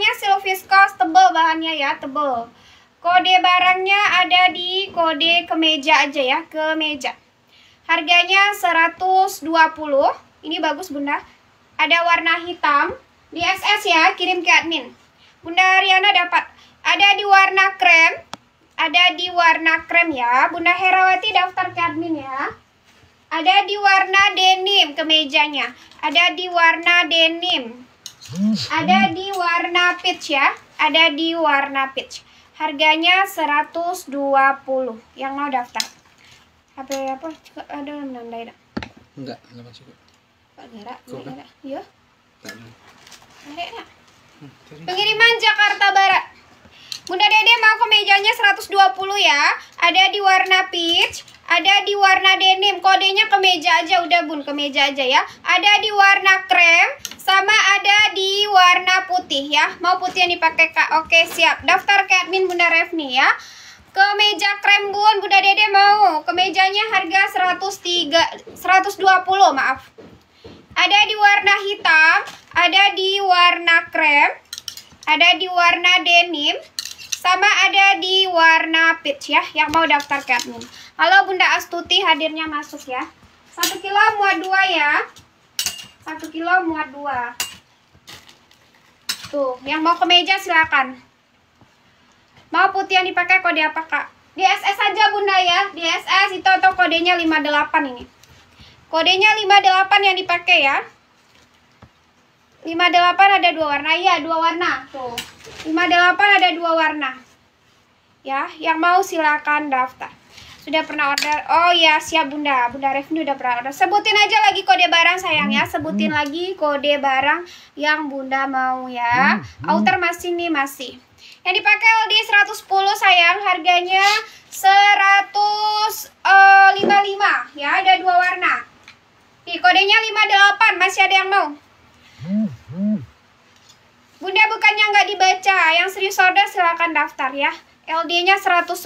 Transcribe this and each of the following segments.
bahannya silviskos tebal bahannya ya, tebel Kode barangnya ada di kode kemeja aja ya, kemeja. Harganya 120. Ini bagus Bunda. Ada warna hitam. Di SS ya, kirim ke admin. Bunda Riana dapat. Ada di warna krem. Ada di warna krem ya. Bunda Herawati daftar ke admin ya. Ada di warna denim kemejanya. Ada di warna denim. Ada di warna peach ya. Ada di warna peach. Harganya 120. Yang mau daftar. hp ya, apa? Cukup ada menandai dah. Enggak, enggak cukup. Pak Gara, gerak Iya. Hmm, Pengiriman Jakarta Barat. Bunda Dede mau kemejanya 120 ya. Ada di warna peach. Ada di warna denim, kodenya kemeja aja udah bun, kemeja aja ya. Ada di warna krem, sama ada di warna putih ya. Mau putih yang dipakai kak, oke siap. Daftar ke admin Bunda Refni ya. Kemeja krem bun, Bunda Dede mau. Kemejanya harga 103, 120 maaf. Ada di warna hitam, ada di warna krem, ada di warna denim, sama ada di warna peach ya, yang mau daftar ke admin. Halo Bunda Astuti, hadirnya masuk ya. Satu kilo muat dua ya. Satu kilo muat dua. Tuh, yang mau ke meja silakan. Mau putih yang dipakai kode apa kak? Di SS aja bunda ya, di SS itu atau kodenya 58 ini. Kodenya 58 yang dipakai ya lima delapan ada dua warna. ya dua warna. Tuh. lima delapan ada dua warna. Ya, yang mau silakan daftar. Sudah pernah order? Oh ya, siap Bunda. Bunda Revni udah pernah order. Sebutin aja lagi kode barang sayang ya. Sebutin lagi kode barang yang Bunda mau ya. Outer masih nih, masih. Yang dipakai LD 110 sayang, harganya 155 eh, ya, ada dua warna. di kodenya 58, masih ada yang mau? Bunda bukannya nggak dibaca, yang serius order silahkan daftar ya. LD-nya 110.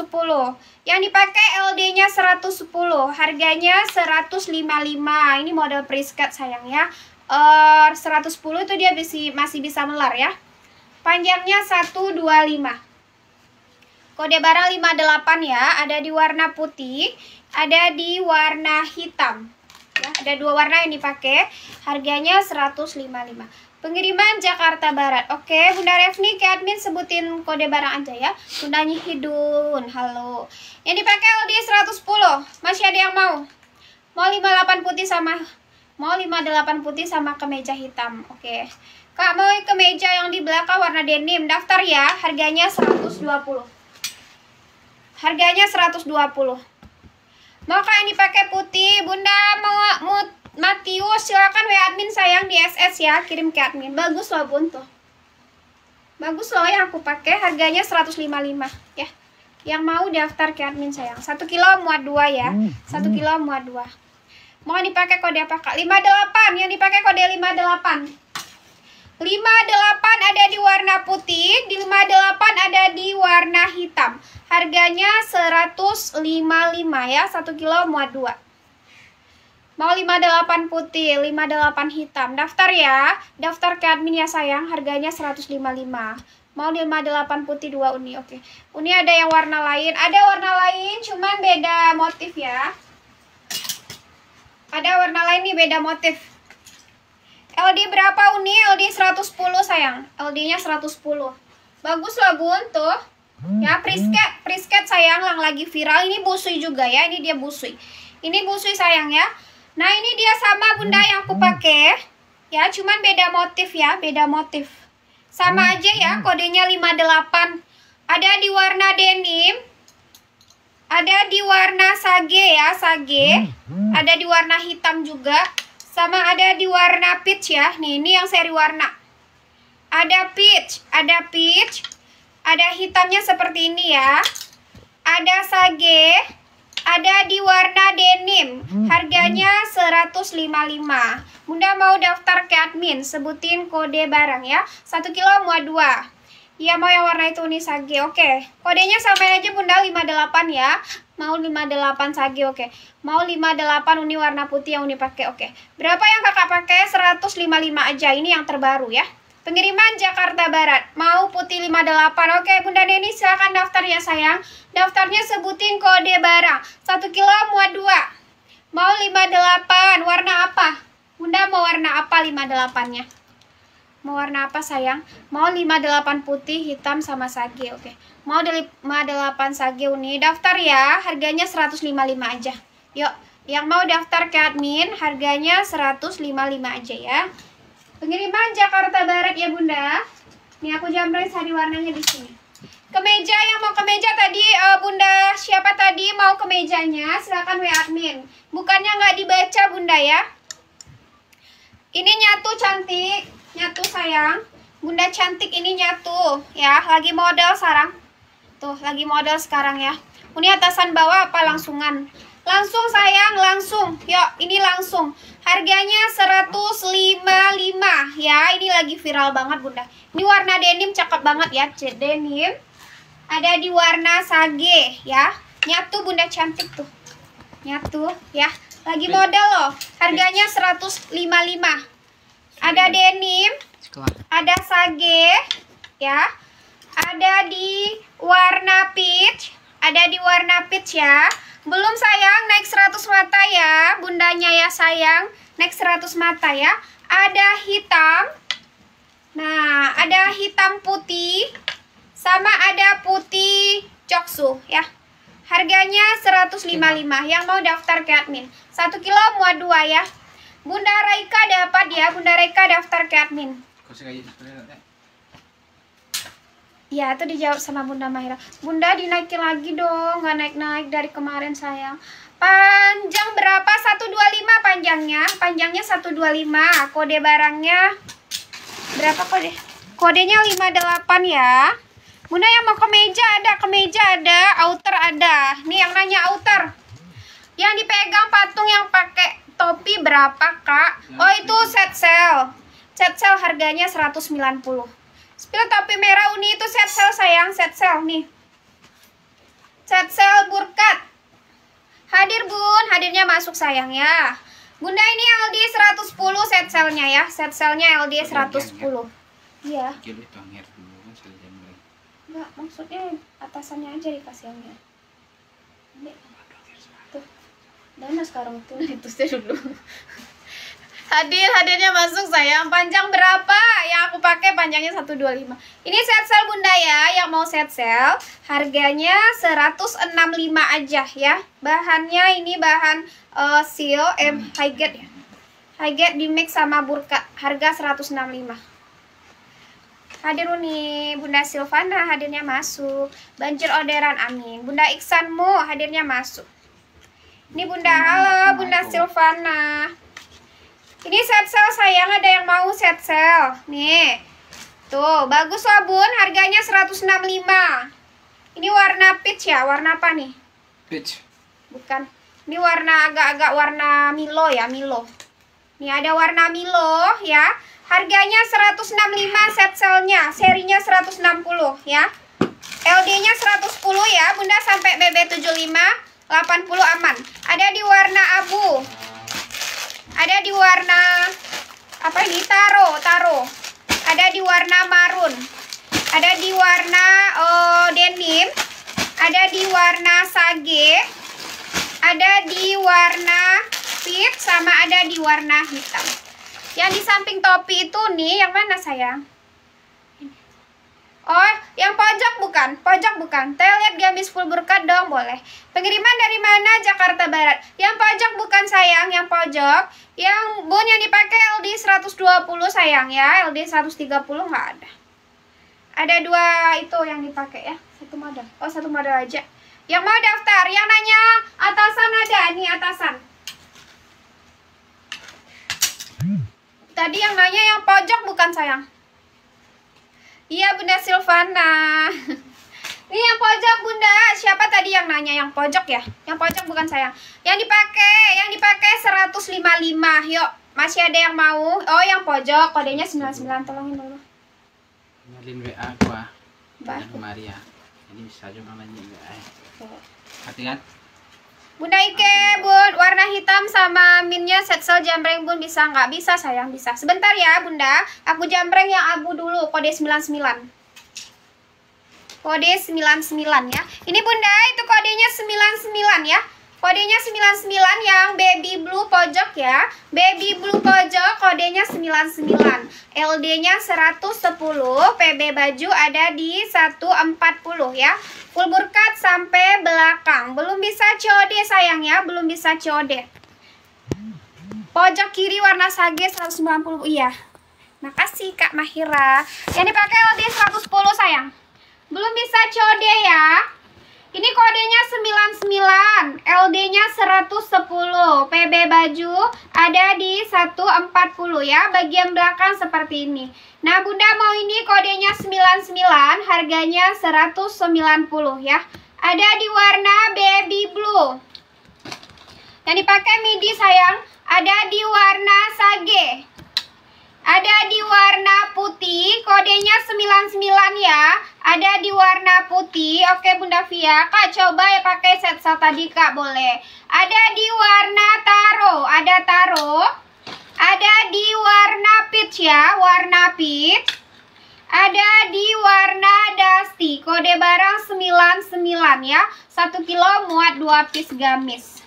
Yang dipakai LD-nya 110, harganya 155. Ini model prisket sayang ya. Eh, er, 110 itu dia masih, masih bisa melar ya. Panjangnya 125. Kode barang 58 ya, ada di warna putih, ada di warna hitam ya. Ada dua warna yang dipakai. Harganya 155. Pengiriman Jakarta Barat. Oke, Bunda Refni ke admin sebutin kode barang aja ya. Bunda Hidun. Halo. Yang dipakai Aldi 110. Masih ada yang mau? Mau 58 putih sama mau 58 putih sama kemeja hitam. Oke. Kak, mau kemeja yang di belakang warna denim. Daftar ya. Harganya 120. Harganya 120. Maka yang dipakai putih, Bunda mau Matius silakan WA admin sayang di SS ya, kirim ke admin. Bagus loh Bun tuh. Bagus loh yang aku pakai, harganya 155 ya. Yang mau daftar ke admin sayang. 1 kilo muat 2 ya. 1 hmm, hmm. kilo muat 2. Mau dipakai kode apa Kak? 58. Yang dipakai kode 58. 58 ada di warna putih, di 58 ada di warna hitam. Harganya 155 ya, 1 kilo muat 2. Mau 58 putih, 58 hitam. Daftar ya. Daftar ke admin ya sayang, harganya 155. Mau 58 putih 2 uni. Oke. Uni ada yang warna lain, ada warna lain cuman beda motif ya. Ada warna lain nih beda motif. LD berapa Uni? LD 110 sayang. LD-nya 110. Bagus lah Bun tuh. Ya hmm. prisket, prisket sayang yang lagi viral. Ini busui juga ya. Ini dia busui. Ini busui sayang ya. Nah, ini dia sama Bunda yang aku hmm. pakai. Ya, cuman beda motif ya, beda motif. Sama hmm. aja ya, kodenya 58. Ada di warna denim. Ada di warna sage ya, sage. Ada di warna hitam juga. Sama ada di warna peach ya. Nih, ini yang seri warna. Ada peach, ada peach. Ada hitamnya seperti ini ya. Ada sage. Ada di warna denim. Hmm. Harganya 155. Bunda mau daftar ke admin, sebutin kode barang ya. 1 kilo muat 2. Iya mau yang warna itu nih sage. Oke. Kodenya sampai aja Bunda 58 ya. Mau 58 sage oke. Okay. Mau 58 uni warna putih yang uni pakai. Oke. Berapa yang Kakak pakai? 155 aja. Ini yang terbaru ya. Pengiriman Jakarta Barat. Mau putih 58. Oke, Bunda ini silahkan daftar ya sayang. Daftarnya sebutin kode barang. 1 kilo muat 2. Mau 58. Warna apa? Bunda mau warna apa 58-nya? Mau warna apa sayang? Mau 58 putih, hitam, sama sage. Oke. Mau 58 sage uni. Daftar ya. Harganya 155 aja. Yuk. Yang mau daftar ke admin, harganya 155 aja ya. Pengiriman Jakarta Barat ya Bunda. Ini aku jamret sari warnanya di sini. Kemeja yang mau kemeja tadi uh, Bunda siapa tadi mau kemejanya silahkan WA admin. Bukannya nggak dibaca Bunda ya. Ini nyatu cantik nyatu sayang bunda cantik ini nyatu ya lagi model sarang tuh lagi model sekarang ya ini atasan bawah apa langsungan langsung sayang langsung yuk ini langsung harganya 155 ya ini lagi viral banget bunda ini warna denim cakep banget ya denim ada di warna sage ya nyatu bunda cantik tuh nyatu ya lagi model loh harganya 155 ada iya. denim, ada sage, ya. Ada di warna peach, ada di warna peach ya. Belum sayang, naik 100 mata ya, bundanya ya sayang, naik 100 mata ya. Ada hitam, nah ada hitam putih, sama ada putih coksu ya. Harganya 155 yang mau daftar ke admin. satu kilo muat 2 ya. Bunda Raika dapat ya, Bunda Raika daftar ke admin. Gitu ya, iya, itu dijawab sama Bunda Mahira. Bunda dinaikin lagi dong, nggak naik-naik dari kemarin sayang. Panjang berapa? 125 panjangnya. Panjangnya 125. Kode barangnya berapa kode? Kodenya 58 ya. Bunda yang mau kemeja ada, kemeja ada, outer ada. Nih yang nanya outer. Yang dipegang patung yang pakai topi berapa kak? Oh itu set sale set sale harganya 190 spill topi merah uni itu set sale sayang set sale nih set sale burkat hadir bun hadirnya masuk sayang ya bunda ini LD 110 set sale-nya ya set sale-nya LD 110 iya enggak maksudnya atasannya aja dikasih yang Dan sekarang tuh tuh saya dulu. Hadir, hadirnya masuk sayang. Panjang berapa? Yang aku pakai panjangnya 125. Ini set sel Bunda ya, yang mau set sel. Harganya 165 aja ya. Bahannya ini bahan uh, seal M eh, high ya. High di mix sama burka. Harga 165. Hadir Uni, Bunda Silvana hadirnya masuk. Banjir orderan amin. Bunda Iksanmu hadirnya masuk. Ini Bunda, halo Bunda Silvana. Ini set sel sayang, ada yang mau set sel. Nih. Tuh, bagus loh Bun, harganya 165. Ini warna peach ya, warna apa nih? Peach. Bukan. Ini warna agak-agak warna Milo ya, Milo. Nih ada warna Milo ya. Harganya 165 set selnya, serinya 160 ya. LD-nya 110 ya, Bunda sampai BB75. 80 aman. Ada di warna abu. Ada di warna apa ini? Taro, taro. Ada di warna marun. Ada di warna uh, denim. Ada di warna sage. Ada di warna peach sama ada di warna hitam. Yang di samping topi itu nih yang mana sayang? Oh, yang pojok bukan? Pojok bukan. Teh lihat gamis full berkat dong, boleh. Pengiriman dari mana? Jakarta Barat. Yang pojok bukan sayang, yang pojok. Yang bun yang dipakai LD 120 sayang ya. LD 130 nggak ada. Ada dua itu yang dipakai ya. Satu model. Oh, satu model aja. Yang mau daftar, yang nanya atasan ada nih atasan. Tadi yang nanya yang pojok bukan sayang. Iya Bunda Silvana. Ini yang pojok Bunda. Siapa tadi yang nanya yang pojok ya? Yang pojok bukan saya. Yang dipakai, yang dipakai 155. Yuk, masih ada yang mau? Oh, yang pojok kodenya 99. Tolongin dulu. Nyalin WA gua. Baik. Maria. Ini bisa juga nanya eh. WA Hati-hati. Bunda Ike, Bun, warna hitam sama minnya setsel jambreng, Bun, bisa nggak? Bisa, sayang, bisa. Sebentar ya, Bunda. Aku jambreng yang abu dulu, kode 99. Kode 99 ya. Ini Bunda, itu kodenya 99 ya. Kodenya 99 yang baby blue pojok ya. Baby blue pojok kodenya 99. LD-nya 110, PB baju ada di 140 ya. Full burkat sampai belakang. Belum bisa COD sayang ya, belum bisa COD. Pojok kiri warna sage 190. Iya. Makasih Kak Mahira. Yang dipakai LD 110 sayang. Belum bisa COD ya. Ini kodenya 99, LD-nya 110, PB baju ada di 140 ya, bagian belakang seperti ini. Nah, Bunda mau ini kodenya 99, harganya 190 ya. Ada di warna baby blue. Yang dipakai midi sayang, ada di warna sage. Ada di warna putih, kodenya 99 ya. Ada di warna putih. Oke, Bunda Via. Kak, coba ya pakai set sel tadi, Kak. Boleh. Ada di warna taro. Ada taro. Ada di warna peach ya. Warna peach. Ada di warna dusty. Kode barang 99 ya. Satu kilo muat dua piece gamis.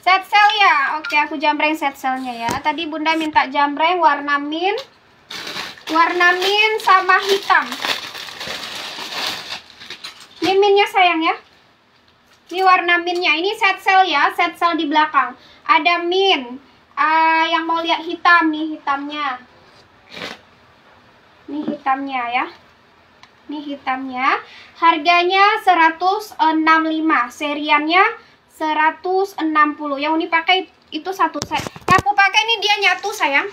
Set sel ya. Oke, aku jamreng set selnya ya. Tadi Bunda minta jamreng warna mint warna mint sama hitam ini minnya sayang ya. Ini warna minnya. Ini set sel ya, set sel di belakang. Ada min. Uh, yang mau lihat hitam nih hitamnya. Ini hitamnya ya. Ini hitamnya. Harganya 165, seriannya 160. Yang ini pakai itu satu set. Yang aku pakai ini dia nyatu sayang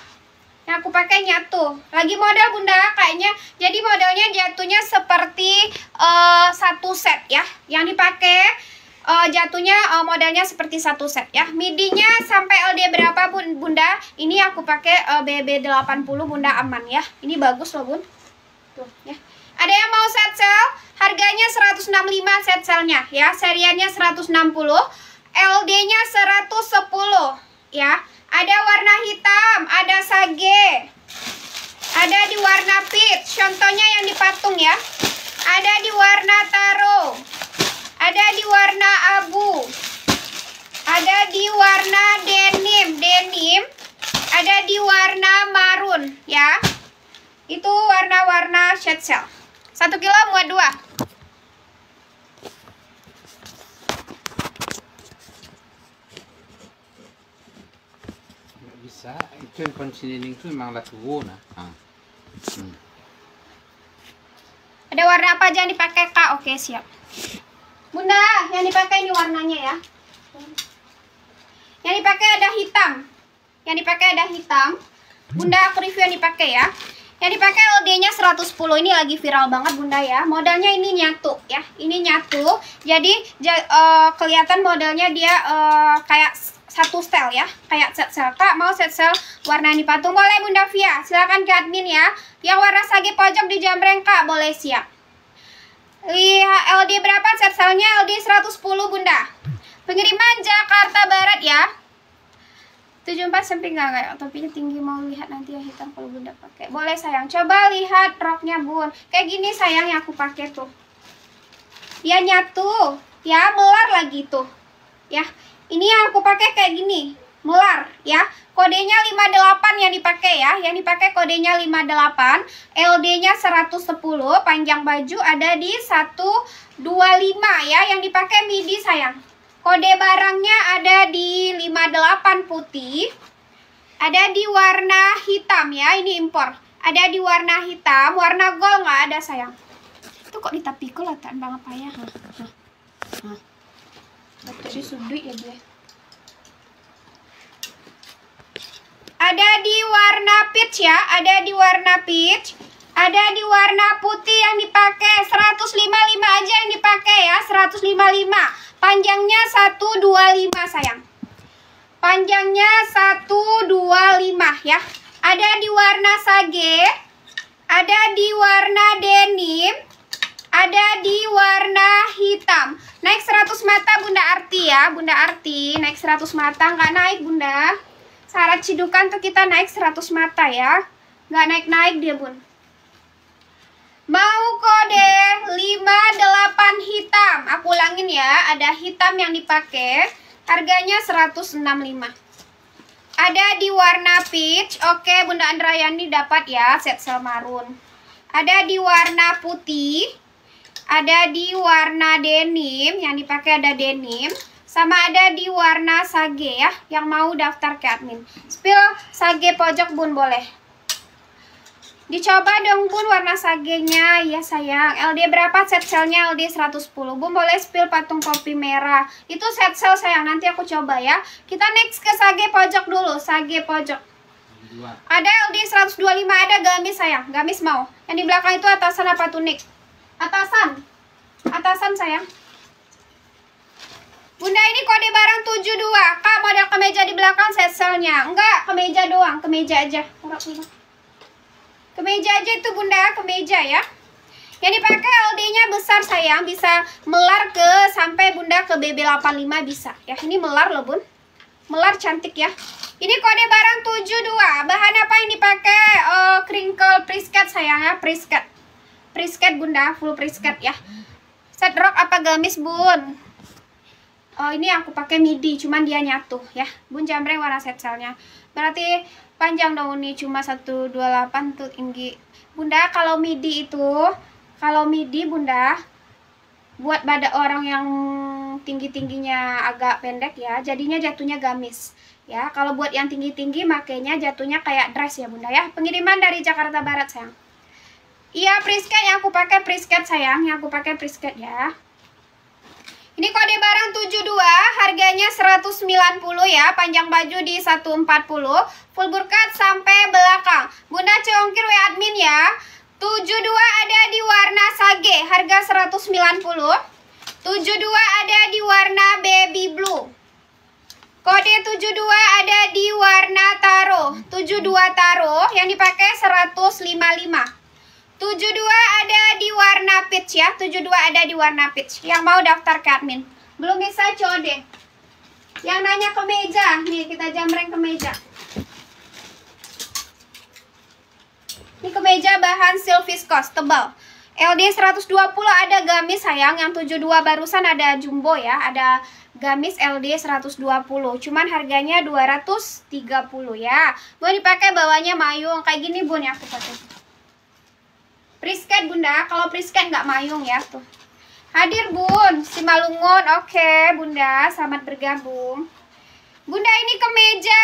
yang aku pakai nyatu lagi model bunda kayaknya jadi modelnya jatuhnya seperti uh, satu set ya yang dipakai uh, jatuhnya uh, eh, modelnya seperti satu set ya midinya sampai LD berapa bun bunda ini aku pakai uh, BB80 bunda aman ya ini bagus loh bun tuh ya ada yang mau set sel harganya 165 set selnya ya seriannya 160 LD nya 110 ya ada warna hitam, ada sage. Ada di warna peach, contohnya yang dipatung ya. Ada di warna taro. Ada di warna abu. Ada di warna denim, denim. Ada di warna marun ya. Itu warna-warna shade cell. Satu kilo muat dua. itu yang konsining itu memang latuwona. Ah. Hmm. Ada warna apa aja yang dipakai kak? Oke siap. Bunda, yang dipakai ini warnanya ya. Yang dipakai ada hitam. Yang dipakai ada hitam. Bunda aku review yang dipakai ya. Yang dipakai LD-nya 110 ini lagi viral banget bunda ya. modalnya ini nyatu ya. Ini nyatu. Jadi uh, kelihatan modelnya dia uh, kayak satu style ya kayak set sel kak mau set sel warna ini patung boleh bunda Via silakan ke admin ya yang warna sage pojok di jambreng kak boleh siap lihat LD berapa set selnya LD 110 bunda pengiriman Jakarta Barat ya 74 sempit nggak kayak topinya tinggi mau lihat nanti ya hitam kalau bunda pakai boleh sayang coba lihat roknya bun kayak gini sayang yang aku pakai tuh ya nyatu ya melar lagi tuh ya ini yang aku pakai kayak gini melar ya kodenya 58 yang dipakai ya yang dipakai kodenya 58 LD nya 110 panjang baju ada di 125 ya yang dipakai midi sayang kode barangnya ada di 58 putih ada di warna hitam ya ini impor ada di warna hitam warna gold nggak ada sayang itu kok ditapi kulatan banget bang apa ya Tadi sudut ya gue. Ada di warna peach ya, ada di warna peach. Ada di warna putih yang dipakai 155 aja yang dipakai ya, 155. Panjangnya 125 sayang. Panjangnya 125 ya. Ada di warna sage, ada di warna denim, ada di warna hitam. Naik 100 mata Bunda Arti ya, Bunda Arti. Naik 100 mata, nggak naik Bunda. Syarat cidukan tuh kita naik 100 mata ya. Nggak naik-naik dia Bun. Mau kode 58 hitam. Aku ulangin ya, ada hitam yang dipakai. Harganya 165. Ada di warna peach. Oke, Bunda Andrayani dapat ya set sel marun. Ada di warna putih ada di warna denim yang dipakai ada denim sama ada di warna sage ya yang mau daftar ke admin spill sage pojok bun boleh dicoba dong bun warna sagenya ya sayang LD berapa set selnya LD 110 bun boleh spill patung kopi merah itu set sel sayang nanti aku coba ya kita next ke sage pojok dulu sage pojok ada LD 125 ada gamis sayang gamis mau yang di belakang itu atasan apa tunik Atasan. Atasan sayang. Bunda ini kode barang 72. Kak model kemeja di belakang seselnya. Enggak, kemeja doang, kemeja aja. Kemeja aja itu Bunda, kemeja ya. Yang dipakai LD-nya besar sayang, bisa melar ke sampai Bunda ke BB85 bisa. Ya, ini melar loh, Bun. Melar cantik ya. Ini kode barang 72. Bahan apa yang dipakai? Oh, crinkle prisket sayang ya, prisket. Prisket bunda, full prisket ya. Set rok apa gamis bun? Oh, ini aku pakai midi, cuman dia nyatu ya. Bun jamreng warna set selnya. Berarti panjang dong ini cuma 128 tuh tinggi. Bunda kalau midi itu, kalau midi bunda buat pada orang yang tinggi-tingginya agak pendek ya, jadinya jatuhnya gamis. Ya, kalau buat yang tinggi-tinggi makanya jatuhnya kayak dress ya bunda ya. Pengiriman dari Jakarta Barat sayang. Iya, Priska yang aku pakai Prisket sayang, yang aku pakai Prisket ya. Ini kode barang 72, harganya 190 ya, panjang baju di 140, full burkat sampai belakang. Bunda congkir we admin ya. 72 ada di warna sage, harga 190. 72 ada di warna baby blue. Kode 72 ada di warna taro. 72 taro yang dipakai 155. 72 ada di warna peach ya. 72 ada di warna peach. Yang mau daftar ke admin. Belum bisa code. Yang nanya ke meja. Nih, kita jamreng ke meja. Ini ke meja bahan silviskos tebal. LD 120 ada gamis sayang, yang 72 barusan ada jumbo ya, ada gamis LD 120. Cuman harganya 230 ya. Mau dipakai bawahnya mayung kayak gini Bun ya aku pakai. Prisket bunda, kalau prisket nggak mayung ya tuh. Hadir bun, si malungun, oke bunda, selamat bergabung. Bunda ini kemeja,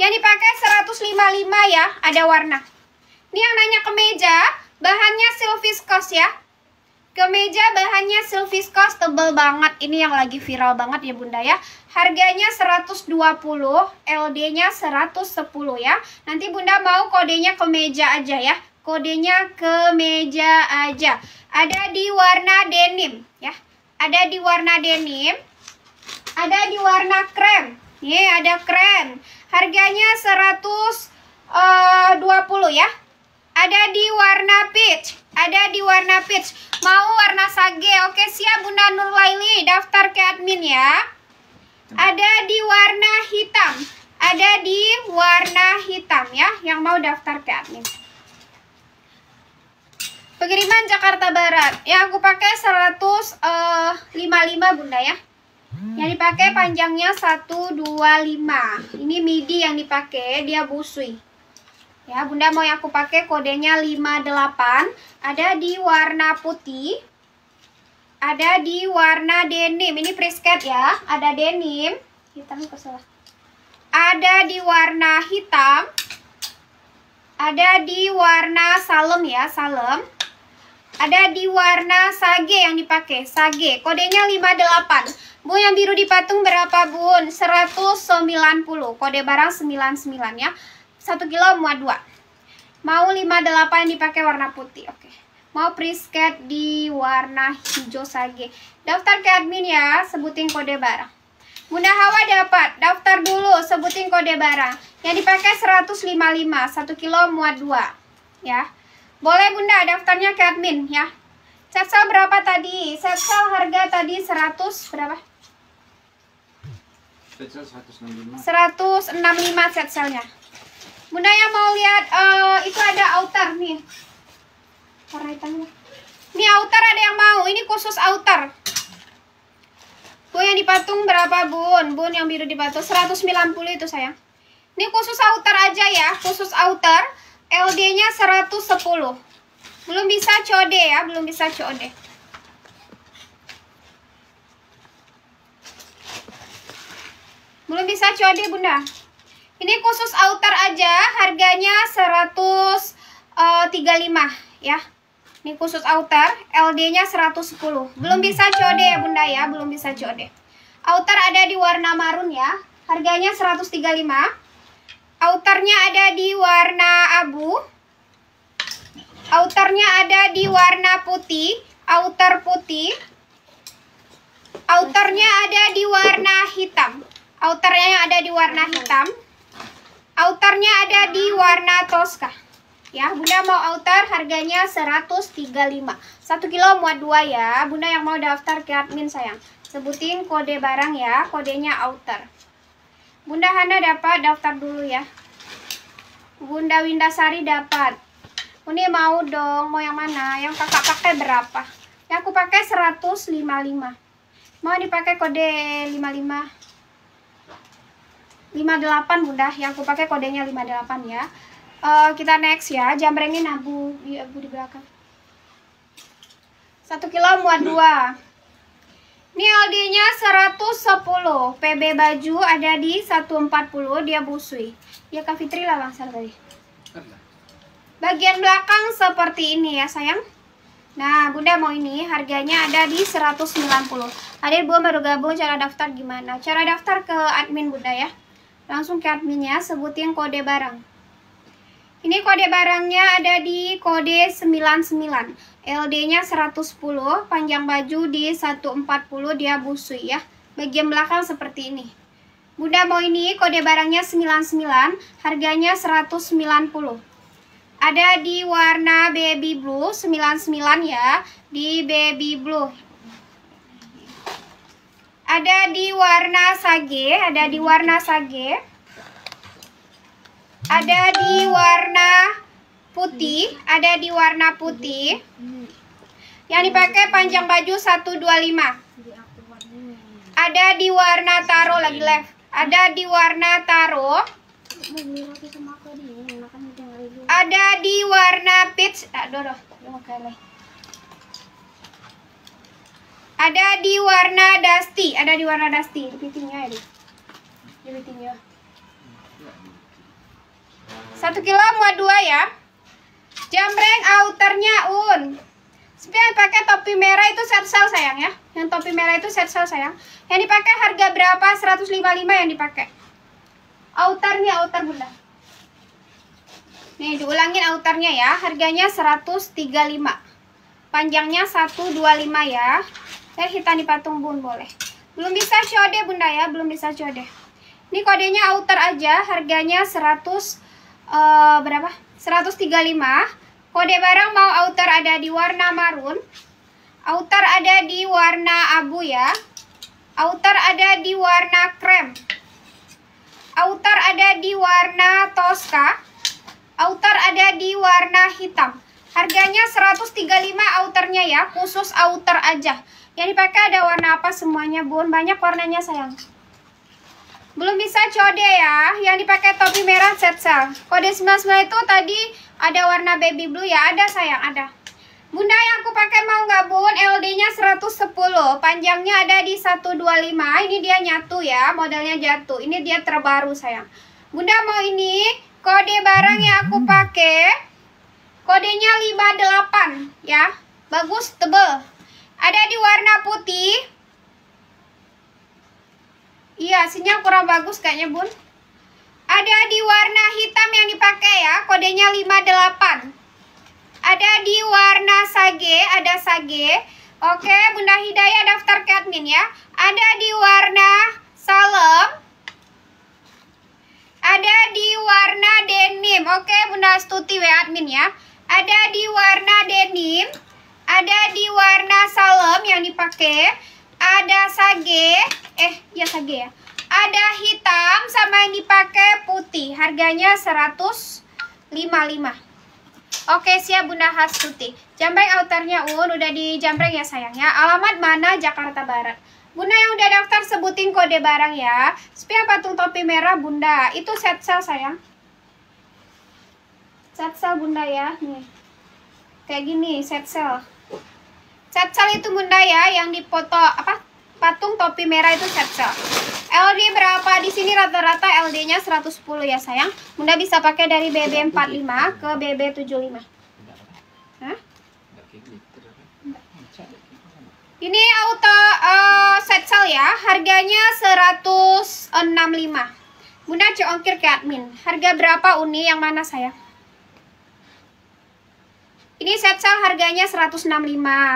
yang dipakai 155 ya, ada warna. Ini yang nanya kemeja, bahannya silviskos ya. Kemeja bahannya silviskos tebel banget, ini yang lagi viral banget ya bunda ya. Harganya 120, LD-nya 110 ya. Nanti bunda mau kodenya kemeja aja ya, kodenya ke meja aja. Ada di warna denim ya. Ada di warna denim. Ada di warna krem. Nih, ada krem. Harganya 120 eh, ya. Ada di warna peach. Ada di warna peach. Mau warna sage. Oke, siap Bunda Nur Laili daftar ke admin ya. Ada di warna hitam ada di warna hitam ya yang mau daftar ke admin. Pengiriman Jakarta Barat. Ya aku pakai 155 eh, Bunda ya. Yang dipakai panjangnya 125. Ini midi yang dipakai, dia busui. Ya, Bunda mau yang aku pakai kodenya 58, ada di warna putih. Ada di warna denim. Ini presket ya, ada denim. Hitam salah. Ada di warna hitam. Ada di warna salem ya, salem ada di warna sage yang dipakai, sage. Kodenya 58. Bu yang biru di patung berapa bun? 190. Kode barang 99 ya. 1 kilo muat 2. Mau 58 yang dipakai warna putih. Oke. Mau prisket di warna hijau sage. Daftar ke admin ya, sebutin kode barang. Bunda Hawa dapat. Daftar dulu, sebutin kode barang. Yang dipakai 155, 1 kilo muat 2. Ya. Boleh Bunda daftarnya ke admin ya. Sepsel berapa tadi? Sepsel harga tadi 100 berapa? Sepsel 165. 165 sepselnya. Bunda yang mau lihat uh, itu ada outer nih. Warna hitamnya. Ini outer ada yang mau. Ini khusus outer. Bu yang dipatung berapa bun? Bun yang biru dipatung 190 itu sayang. Ini khusus outer aja ya, khusus outer. LD-nya 110. Belum bisa COD ya, belum bisa COD. Belum bisa COD, Bunda. Ini khusus outer aja, harganya 135 eh, ya. Ini khusus outer, LD-nya 110. Belum bisa COD ya, Bunda ya, belum bisa COD. Outer ada di warna marun ya. Harganya 135 outernya ada di warna abu outernya ada di warna putih outer putih outernya ada di warna hitam outernya ada di warna hitam outernya ada di warna toska ya bunda mau outer harganya 135 1 kilo muat 2 ya bunda yang mau daftar ke admin sayang sebutin kode barang ya kodenya outer Bunda Hana dapat daftar dulu ya Bunda Windasari dapat Uni mau dong, mau yang mana? Yang kakak pakai berapa? Yang aku pakai 155 Mau dipakai kode 55 58 bunda yang aku pakai kodenya 58 ya uh, kita next ya jambrengin abu di iya, abu di belakang satu kilo muat dua ini ld 110. PB baju ada di 140, dia busui. Ya Kak Fitri lah Bang tadi. Bagian belakang seperti ini ya sayang. Nah, Bunda mau ini harganya ada di 190. Adik Bu baru gabung cara daftar gimana? Cara daftar ke admin Bunda ya. Langsung ke adminnya, sebutin kode barang. Ini kode barangnya ada di kode 99. LD-nya 110, panjang baju di 140 dia busui ya. Bagian belakang seperti ini. Bunda mau ini kode barangnya 99, harganya 190. Ada di warna baby blue 99 ya, di baby blue. Ada di warna sage, ada di warna sage ada di warna putih, ada di warna putih. Yang dipakai panjang baju 125. Ada di warna taro lagi left. Ada di warna taro. Ada di warna peach. Aduh, Ada di warna dusty, ada di warna dusty, di pitingnya ya, di pitingnya satu kilo muat dua ya jamreng outernya un yang pakai topi merah itu set sale sayang ya yang topi merah itu set sale sayang yang dipakai harga berapa 155 yang dipakai outernya outer bunda nih diulangin outernya ya harganya 135 panjangnya 125 ya dan hitam dipatung bun boleh belum bisa code bunda ya belum bisa code ini kodenya outer aja harganya 100 Eh, berapa? 135. Kode barang mau outer ada di warna marun. Outer ada di warna abu ya. Outer ada di warna krem. Outer ada di warna toska. Outer ada di warna hitam. Harganya 135 outernya ya, khusus outer aja. Yang dipakai ada warna apa semuanya, Bun? Banyak warnanya, sayang. Belum bisa code ya, yang dipakai topi merah Cepsel. Kode 99 itu tadi ada warna baby blue ya, ada sayang, ada. Bunda yang aku pakai mau nggak bun, LD-nya 110, panjangnya ada di 125, ini dia nyatu ya, modelnya jatuh. Ini dia terbaru sayang. Bunda mau ini, kode barang yang aku pakai, kodenya 58 ya, bagus, tebel. Ada di warna putih, Iya, sinyal kurang bagus kayaknya, Bun. Ada di warna hitam yang dipakai ya, kodenya 58. Ada di warna sage, ada sage. Oke, Bunda Hidayah daftar ke admin ya. Ada di warna salem. Ada di warna denim. Oke, Bunda Stuti WA admin ya. Ada di warna denim. Ada di warna salem yang dipakai ada sage, eh ya sage ya. Ada hitam sama yang dipakai putih. Harganya 155. Oke, siap Bunda Hastuti. Jambreng outernya Un udah di jambreng ya sayangnya. Alamat mana? Jakarta Barat. Bunda yang udah daftar sebutin kode barang ya. Spia patung topi merah Bunda. Itu set sale sayang. Set sale Bunda ya. Nih. Kayak gini set sale. Sepsel itu bunda ya, yang dipoto apa patung topi merah itu sepsel. LD berapa? Di sini rata-rata LD-nya 110 ya sayang. Bunda bisa pakai dari BB45 ke BB75. Hah? Ini auto uh, eh, sepsel ya, harganya 165. Bunda ongkir ke admin. Harga berapa uni yang mana sayang? Ini set sale harganya 165.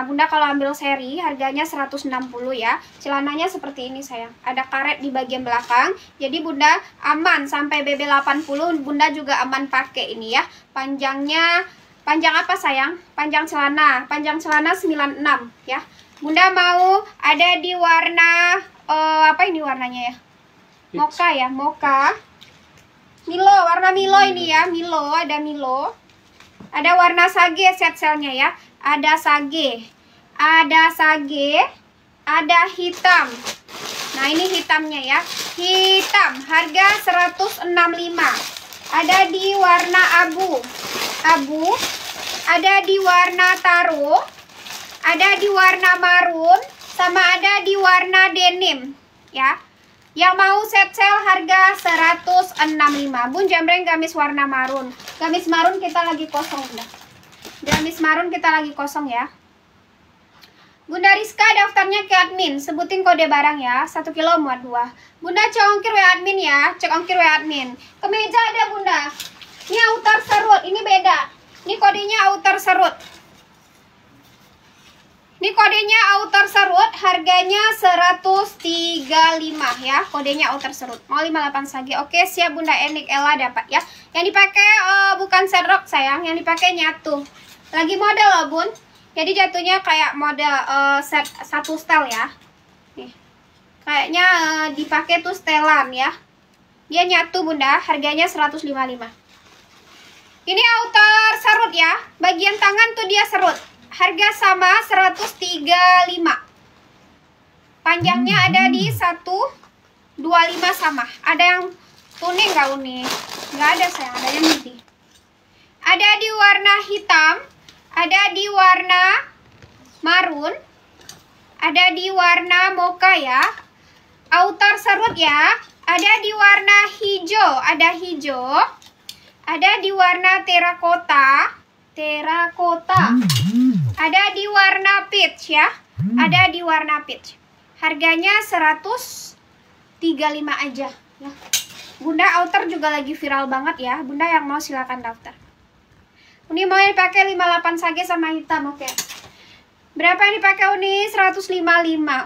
Bunda kalau ambil seri harganya 160 ya. Celananya seperti ini sayang. Ada karet di bagian belakang. Jadi Bunda aman sampai BB 80 Bunda juga aman pakai ini ya. Panjangnya panjang apa sayang? Panjang celana. Panjang celana 96 ya. Bunda mau ada di warna uh, apa ini warnanya ya? Moka ya, moka. Milo, warna Milo ini ya, Milo, ada Milo. Ada warna sage set selnya ya. Ada sage. Ada sage. Ada hitam. Nah, ini hitamnya ya. Hitam. Harga 165. Ada di warna abu. Abu. Ada di warna taro. Ada di warna marun. Sama ada di warna denim. Ya. Yang mau set sale harga 165. Bun jambreng gamis warna marun. Gamis marun kita lagi kosong bunda. Gamis marun kita lagi kosong ya. Bunda Rizka daftarnya ke admin, sebutin kode barang ya, 1 kilo muat 2. Bunda cek ongkir WA admin ya, cek ongkir WA admin. Kemeja ada Bunda. Ini outer serut, ini beda. Ini kodenya outer serut. Ini kodenya outer serut, harganya 135 ya. Kodenya outer serut. Mau 58 lagi. Oke, siap Bunda Enik Ella dapat ya. Yang dipakai uh, bukan serok sayang, yang dipakai nyatu. Lagi model loh, Bun. Jadi jatuhnya kayak model uh, set, satu stel ya. Nih. Kayaknya uh, dipakai tuh stelan ya. Dia nyatu, Bunda. Harganya 155. Ini outer serut ya. Bagian tangan tuh dia serut harga sama 135 panjangnya hmm. ada di 125 sama ada yang kuning gak unik Gak ada sayang ada yang ini ada di warna hitam ada di warna marun ada di warna mocha ya outer serut ya ada di warna hijau ada hijau ada di warna terakota terakota. Hmm, hmm. Ada di warna peach ya. Hmm. Ada di warna peach. Harganya 135 aja. Nah, Bunda outer juga lagi viral banget ya. Bunda yang mau silakan daftar. ini mau yang dipakai 58 sage sama hitam, oke. Okay. Berapa yang dipakai Uni? 155.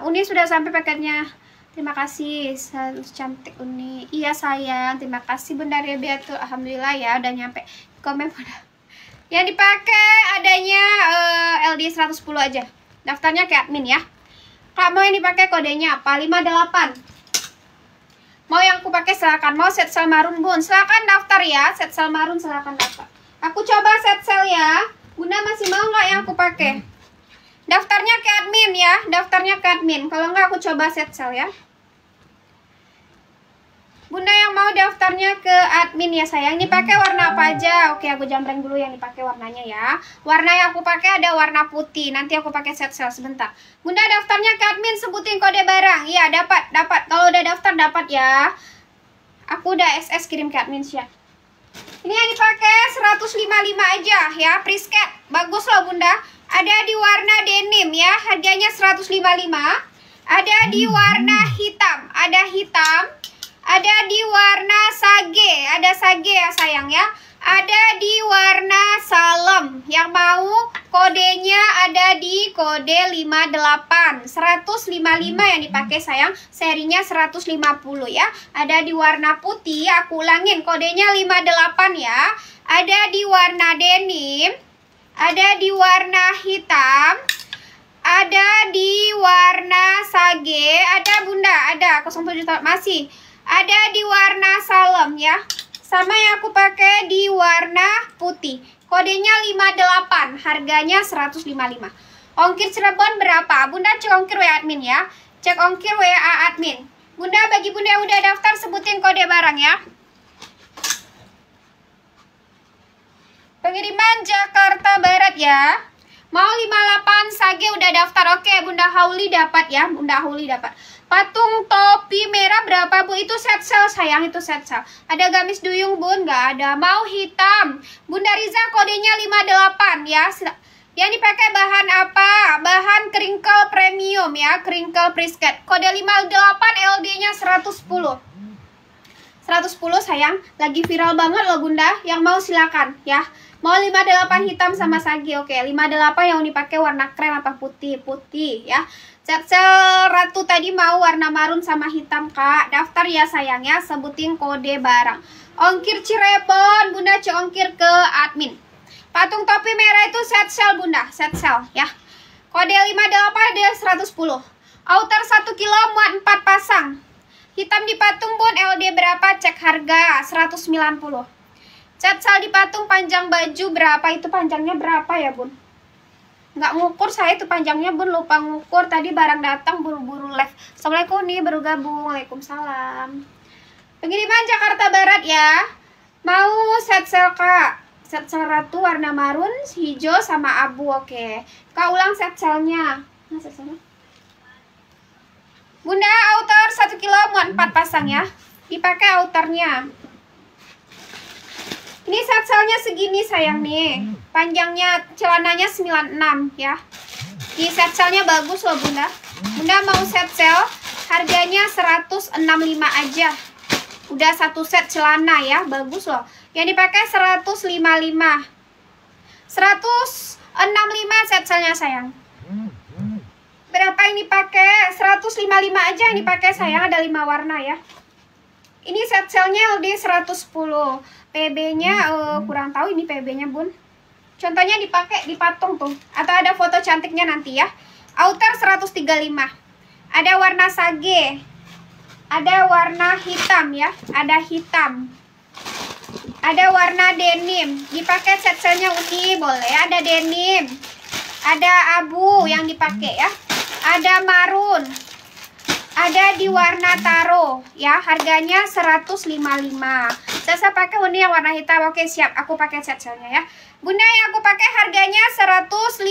Uni sudah sampai paketnya. Terima kasih, cantik Uni. Iya sayang, terima kasih Bunda Rebiatu. Alhamdulillah ya, udah nyampe. Komen pada yang dipakai adanya uh, LD 110 aja. Daftarnya ke admin ya. Kalau mau yang dipakai kodenya apa? 58. Mau yang aku pakai silakan. Mau set sel marun bun. Silakan daftar ya. Set sel marun silakan daftar. Aku coba set sel ya. Bunda masih mau nggak yang aku pakai? Daftarnya ke admin ya. Daftarnya ke admin. Kalau nggak aku coba set sel ya. Bunda yang mau daftarnya ke admin ya sayang. Ini pakai warna apa hmm. aja? Oke, aku jambreng dulu yang dipakai warnanya ya. Warna yang aku pakai ada warna putih. Nanti aku pakai set sel sebentar. Bunda daftarnya ke admin sebutin kode barang. Iya, dapat, dapat. Kalau udah daftar dapat ya. Aku udah SS kirim ke admin ya. Ini yang dipakai 155 aja ya, prisket. Bagus loh Bunda. Ada di warna denim ya, harganya 155. Ada di hmm. warna hitam, ada hitam ada di warna sage, ada sage ya sayang ya. Ada di warna salem, Yang mau kodenya ada di kode 58. 155 yang dipakai sayang, serinya 150 ya. Ada di warna putih, aku ulangin kodenya 58 ya. Ada di warna denim, ada di warna hitam, ada di warna sage, ada bunda, ada 07 masih ada di warna salem ya sama yang aku pakai di warna putih kodenya 58 harganya 155 ongkir Cirebon berapa Bunda cek ongkir WA admin ya cek ongkir WA admin Bunda bagi Bunda yang udah daftar sebutin kode barang ya pengiriman Jakarta Barat ya Mau 58 Sage udah daftar. Oke, Bunda Hauli dapat ya. Bunda Hauli dapat. Patung topi merah berapa, Bu? Itu set sale, sayang. Itu set sale. Ada gamis duyung, Bun? Nggak ada. Mau hitam. Bunda Riza kodenya 58 ya. Yang dipakai bahan apa? Bahan kringkel premium ya, kringkel brisket. Kode 58 LD-nya 110. 110 sayang, lagi viral banget loh Bunda. Yang mau silakan ya. Mau 58 hitam sama sagi. Oke, 58 yang dipakai warna krem apa putih? Putih ya. Cel Ratu tadi mau warna marun sama hitam, Kak. Daftar ya sayang ya. sebutin kode barang. Ongkir Cirebon, Bunda ongkir ke admin. Patung topi merah itu set sel, Bunda. Set sel ya. Kode 58 ada 110. Outer 1 kilo muat 4 pasang. Hitam di patung bun LD berapa? Cek harga 190. Capsal di patung panjang baju berapa? Itu panjangnya berapa ya, Bun? Nggak ngukur saya itu panjangnya, Bun. Lupa ngukur. Tadi barang datang buru-buru live. Assalamualaikum nih, baru gabung. Waalaikumsalam. Pengiriman Jakarta Barat ya. Mau set sel, Kak. Set sel ratu warna marun, hijau, sama abu. Oke. Kak ulang set selnya. Nah, set selnya. Bunda, outer 1 kilo, muat 4 pasang ya. Dipakai outernya. Ini setcelnya segini sayang nih. Panjangnya celananya 96 ya. Ini setcelnya bagus loh Bunda. Bunda mau setcel, harganya 165 aja. Udah satu set celana ya, bagus loh. Yang dipakai 155. 165 setcelnya sayang. Berapa ini pakai? 155 aja yang dipakai sayang ada 5 warna ya. Ini set-selnya LD 110. PB-nya uh, hmm. eh, kurang tahu ini PB-nya bun contohnya dipakai di patung tuh atau ada foto cantiknya nanti ya outer 135 ada warna sage ada warna hitam ya ada hitam ada warna denim dipakai set setnya uni boleh ada denim ada abu hmm. yang dipakai ya ada marun ada di warna taro ya harganya 155 saya pakai bunda yang warna hitam. Oke, siap. Aku pakai set ya. Bunda yang aku pakai harganya 155.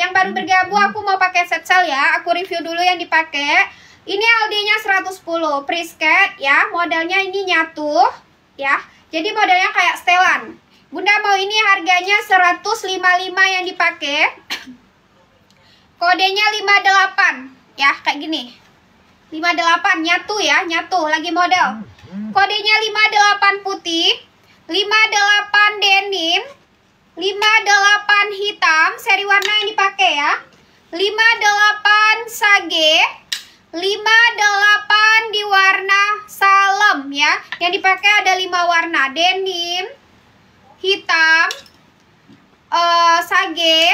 Yang baru bergabung hmm. aku mau pakai set ya. Aku review dulu yang dipakai. Ini aldinya 110 Prisket ya. Modelnya ini nyatu ya. Jadi modelnya kayak setelan. Bunda mau ini harganya 155 yang dipakai. Kodenya 58 ya, kayak gini. 58 nyatu ya, nyatu lagi model. Hmm. Kodenya 58 putih, 58 denim, 58 hitam, seri warna yang dipakai ya. 58 sage, 58 di warna salem ya. Yang dipakai ada 5 warna, denim, hitam, uh, sage,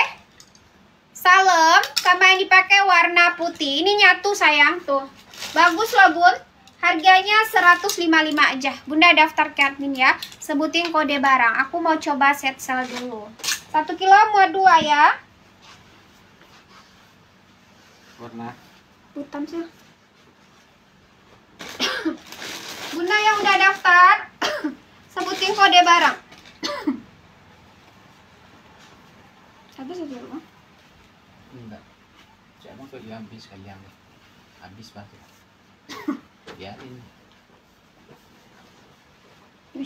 salem, sama yang dipakai warna putih. Ini nyatu sayang tuh. Bagus loh, Bun. Harganya 155 aja. Bunda daftar ke admin ya. Sebutin kode barang. Aku mau coba set sel dulu. 1 kilo muat 2 ya. Warna hitam sih. Bunda yang udah daftar, sebutin kode barang. habis aja lu? Enggak. Saya mau tuh habis ya, Habis banget. Ya. biarin ya.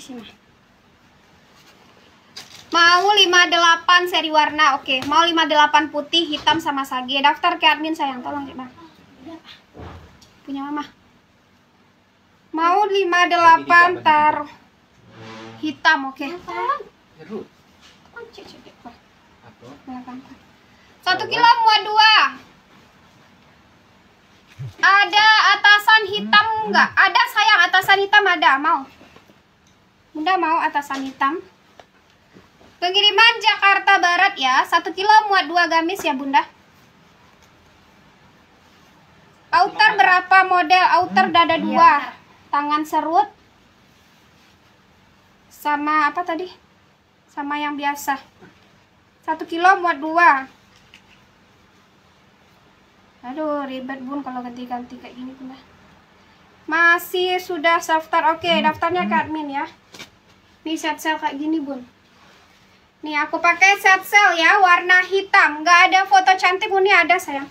mah mau 58 seri warna oke okay. mau 58 putih hitam sama sage daftar ke admin sayang tolong ya bang punya mama mau 58 taruh hitam oke okay. satu kilo muat dua ada atasan hitam enggak? Ada sayang atasan hitam ada, mau. Bunda mau atasan hitam. Pengiriman Jakarta Barat ya, satu kilo muat dua gamis ya Bunda. Outer berapa model? Outer hmm, dada 2, iya. tangan serut, sama apa tadi? Sama yang biasa. Satu kilo muat dua aduh ribet bun kalau ganti-ganti kayak gini bun masih sudah daftar oke okay, daftarnya ke admin ya ini set sel kayak gini bun nih aku pakai set sel ya warna hitam nggak ada foto cantik bun ini ada sayang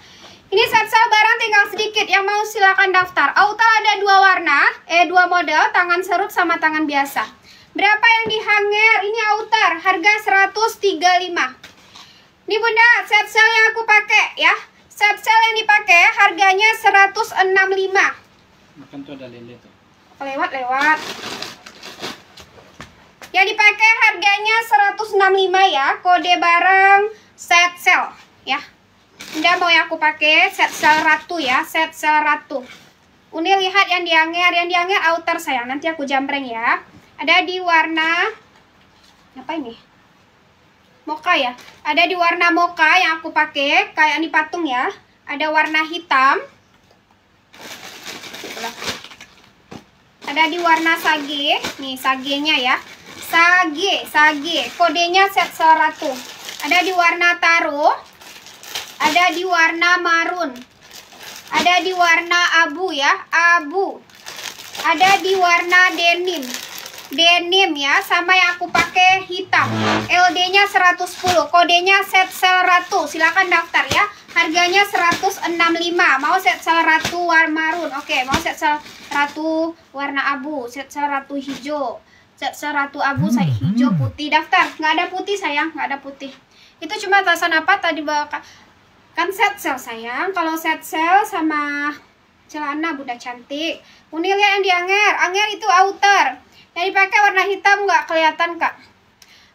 ini set sel barang tinggal sedikit yang mau silakan daftar auto ada dua warna eh dua model tangan serut sama tangan biasa berapa yang dihanger ini outer harga 135 ini bunda set sel yang aku pakai ya Set sel yang dipakai harganya 165. Makan tuh ada lele tuh. Lewat lewat. Yang dipakai harganya 165 ya, kode barang set sel ya. Anda mau yang aku pakai set sel ratu ya, set sel ratu. Uni lihat yang dianger, yang dianger outer sayang. Nanti aku jamreng ya. Ada di warna apa ini? Moka ya ada di warna moka yang aku pakai kayak ini patung ya ada warna hitam ada di warna sage nih sagenya ya sage sage kodenya set 100 ada di warna taro ada di warna marun ada di warna abu ya abu ada di warna denim denim ya sama yang aku pakai hitam LD-nya 110 kodenya set sel ratu silahkan daftar ya harganya 165 mau set sel ratu warna marun oke okay, mau set sel ratu warna abu set sel ratu hijau set sel ratu abu hmm, saya hijau hmm. putih daftar nggak ada putih sayang nggak ada putih itu cuma tasan apa tadi bakal kan set sel sayang kalau set sel sama celana bunda cantik unil yang dianger anger itu outer yang dipakai warna hitam nggak kelihatan kak.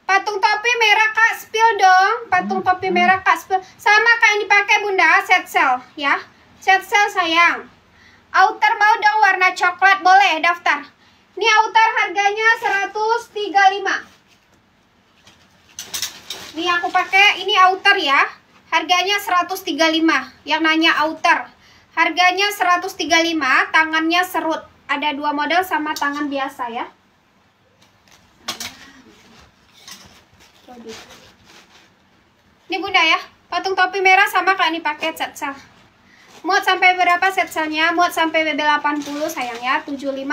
Patung topi merah kak spill dong. Patung topi merah kak spill. Sama kak yang dipakai bunda set sel ya. Set sel sayang. Outer mau dong warna coklat boleh daftar. Ini outer harganya 135. Ini aku pakai ini outer ya. Harganya 135. Yang nanya outer. Harganya 135, tangannya serut. Ada dua model sama tangan biasa ya. ini bunda ya patung topi merah sama kak ini paket set sah. muat sampai berapa set sahnya? muat sampai BB 80 sayang ya 75 80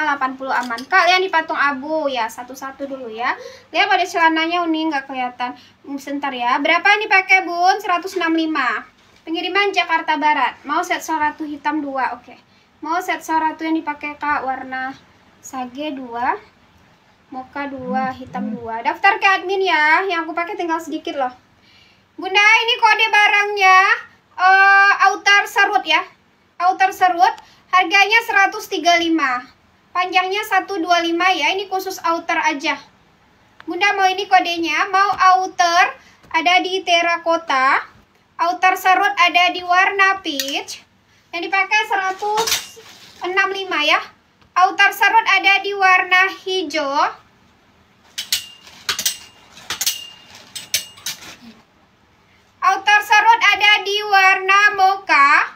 aman kak lihat di patung abu ya satu-satu dulu ya lihat pada celananya uning nggak kelihatan hmm, sebentar ya berapa ini pakai bun 165 pengiriman Jakarta Barat mau set sel hitam 2 oke okay. mau set sel ratu yang dipakai kak warna sage 2 Moka dua hitam dua daftar ke admin ya yang aku pakai tinggal sedikit loh bunda ini kode barangnya uh, eh, outer serut ya outer serut harganya 135 panjangnya 125 ya ini khusus outer aja bunda mau ini kodenya mau outer ada di terakota outer serut ada di warna peach yang dipakai 165 ya Outer serut ada di warna hijau. Outer serut ada di warna mocha.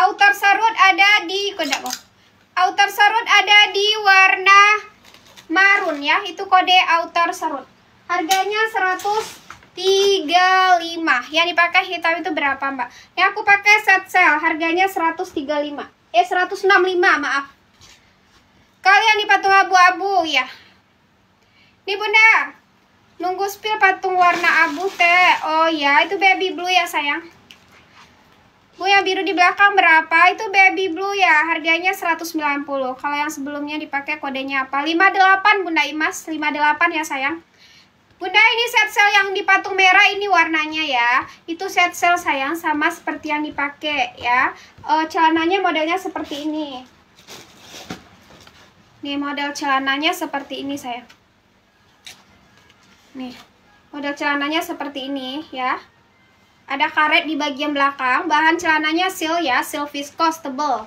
Outer serut ada di kode Outer serut ada di warna marun ya. Itu kode outer serut. Harganya 100 35 yang dipakai hitam itu berapa mbak? yang aku pakai set sale harganya 135 eh 165 maaf kalian di patung abu-abu ya nih bunda nunggu spill patung warna abu teh oh ya itu baby blue ya sayang bu yang biru di belakang berapa itu baby blue ya harganya 190 kalau yang sebelumnya dipakai kodenya apa 58 bunda imas 58 ya sayang Bunda ini set sel yang di patung merah ini warnanya ya. Itu set sel sayang sama seperti yang dipakai ya. E, celananya modelnya seperti ini. Nih model celananya seperti ini sayang. Nih model celananya seperti ini ya. Ada karet di bagian belakang. Bahan celananya seal ya, seal viscose tebal.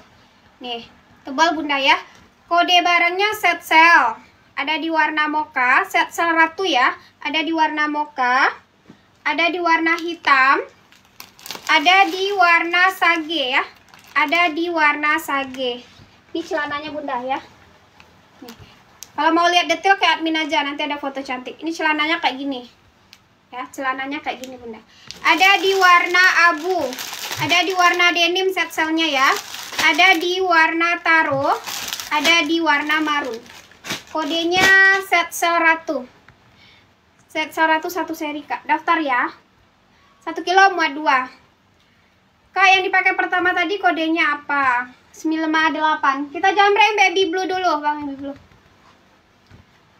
Nih tebal bunda ya. Kode barangnya set sel ada di warna moka set seratu ya, ada di warna moka. ada di warna hitam, ada di warna sage ya, ada di warna sage. Ini celananya bunda ya. Nih. Kalau mau lihat detail kayak admin aja, nanti ada foto cantik. Ini celananya kayak gini. Ya, celananya kayak gini bunda. Ada di warna abu, ada di warna denim set selnya ya, ada di warna taro, ada di warna marun kodenya set sel set sel satu seri kak daftar ya satu kilo muat dua kak yang dipakai pertama tadi kodenya apa 958 kita jamreng baby blue dulu bang baby blue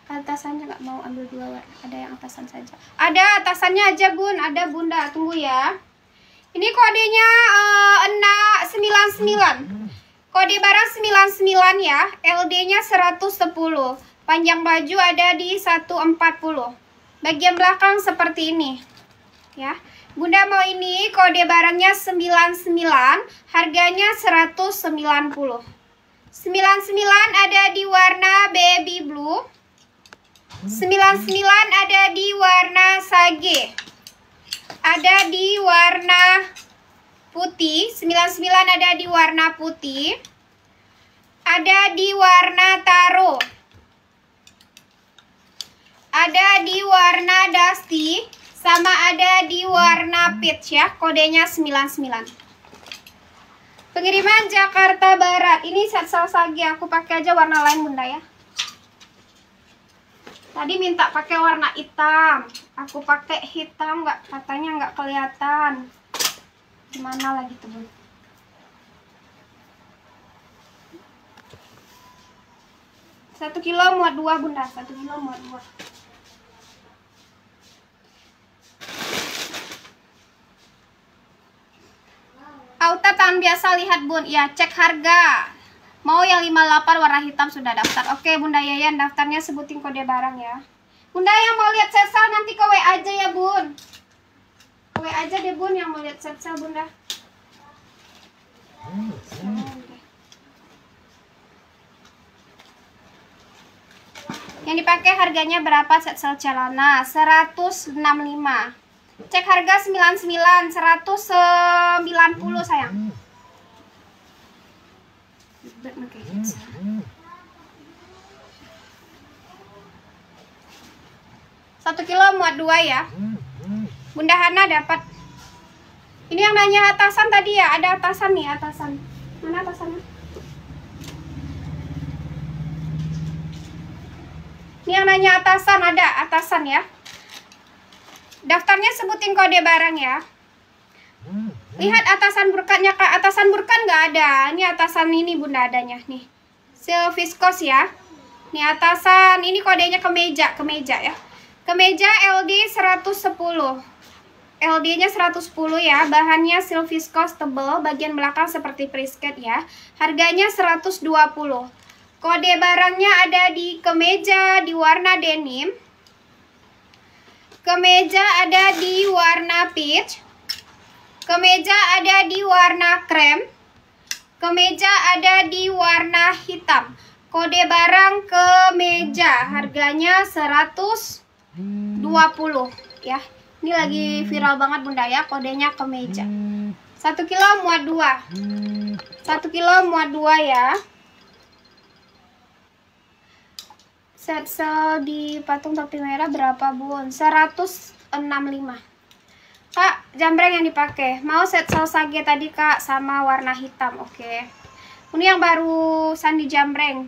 atasannya nggak mau ambil dua warna ada yang atasan saja ada atasannya aja bun ada bunda tunggu ya ini kodenya uh, eh, 699 Kode barang 99 ya, LD-nya 110. Panjang baju ada di 140. Bagian belakang seperti ini. Ya. Bunda mau ini kode barangnya 99, harganya 190. 99 ada di warna baby blue. 99 ada di warna sage. Ada di warna putih. 99 ada di warna putih. Ada di warna taro. Ada di warna dusty. Sama ada di warna peach ya. Kodenya 99. Pengiriman Jakarta Barat. Ini set saus lagi. Aku pakai aja warna lain bunda ya. Tadi minta pakai warna hitam. Aku pakai hitam nggak katanya nggak kelihatan mana lagi bun satu kilo muat dua bunda satu kilo muat dua auta tangan biasa lihat bun ya cek harga mau yang 58 warna hitam sudah daftar oke bunda yayan daftarnya sebutin kode barang ya bunda yang mau lihat sesal nanti ke WA aja ya bun aja deh bun yang mau lihat sepsa bunda. Yang dipakai harganya berapa sel celana? 165. Cek harga 99, 190 sayang. Satu kilo muat dua ya. Bunda Hana dapat ini yang nanya atasan tadi ya ada atasan nih atasan mana atasannya ini yang nanya atasan ada atasan ya daftarnya sebutin kode barang ya lihat atasan berkatnya kak atasan burkan nggak ada ini atasan ini bunda adanya nih silviskos ya ini atasan ini kodenya kemeja kemeja ya kemeja LD 110 LD-nya 110 ya, bahannya silk viscose tebal, bagian belakang seperti prisket ya. Harganya 120. Kode barangnya ada di kemeja di warna denim. Kemeja ada di warna peach. Kemeja ada di warna krem. Kemeja ada di warna hitam. Kode barang kemeja harganya 120 ya. Ini lagi hmm. viral banget bunda ya, kodenya kemeja. Hmm. Satu kilo muat dua. Hmm. Satu kilo muat dua ya. Set sel di patung topi merah berapa bun? 165 Kak, jambreng yang dipakai Mau set sel sage tadi kak sama warna hitam Oke okay. Ini yang baru sandi jambreng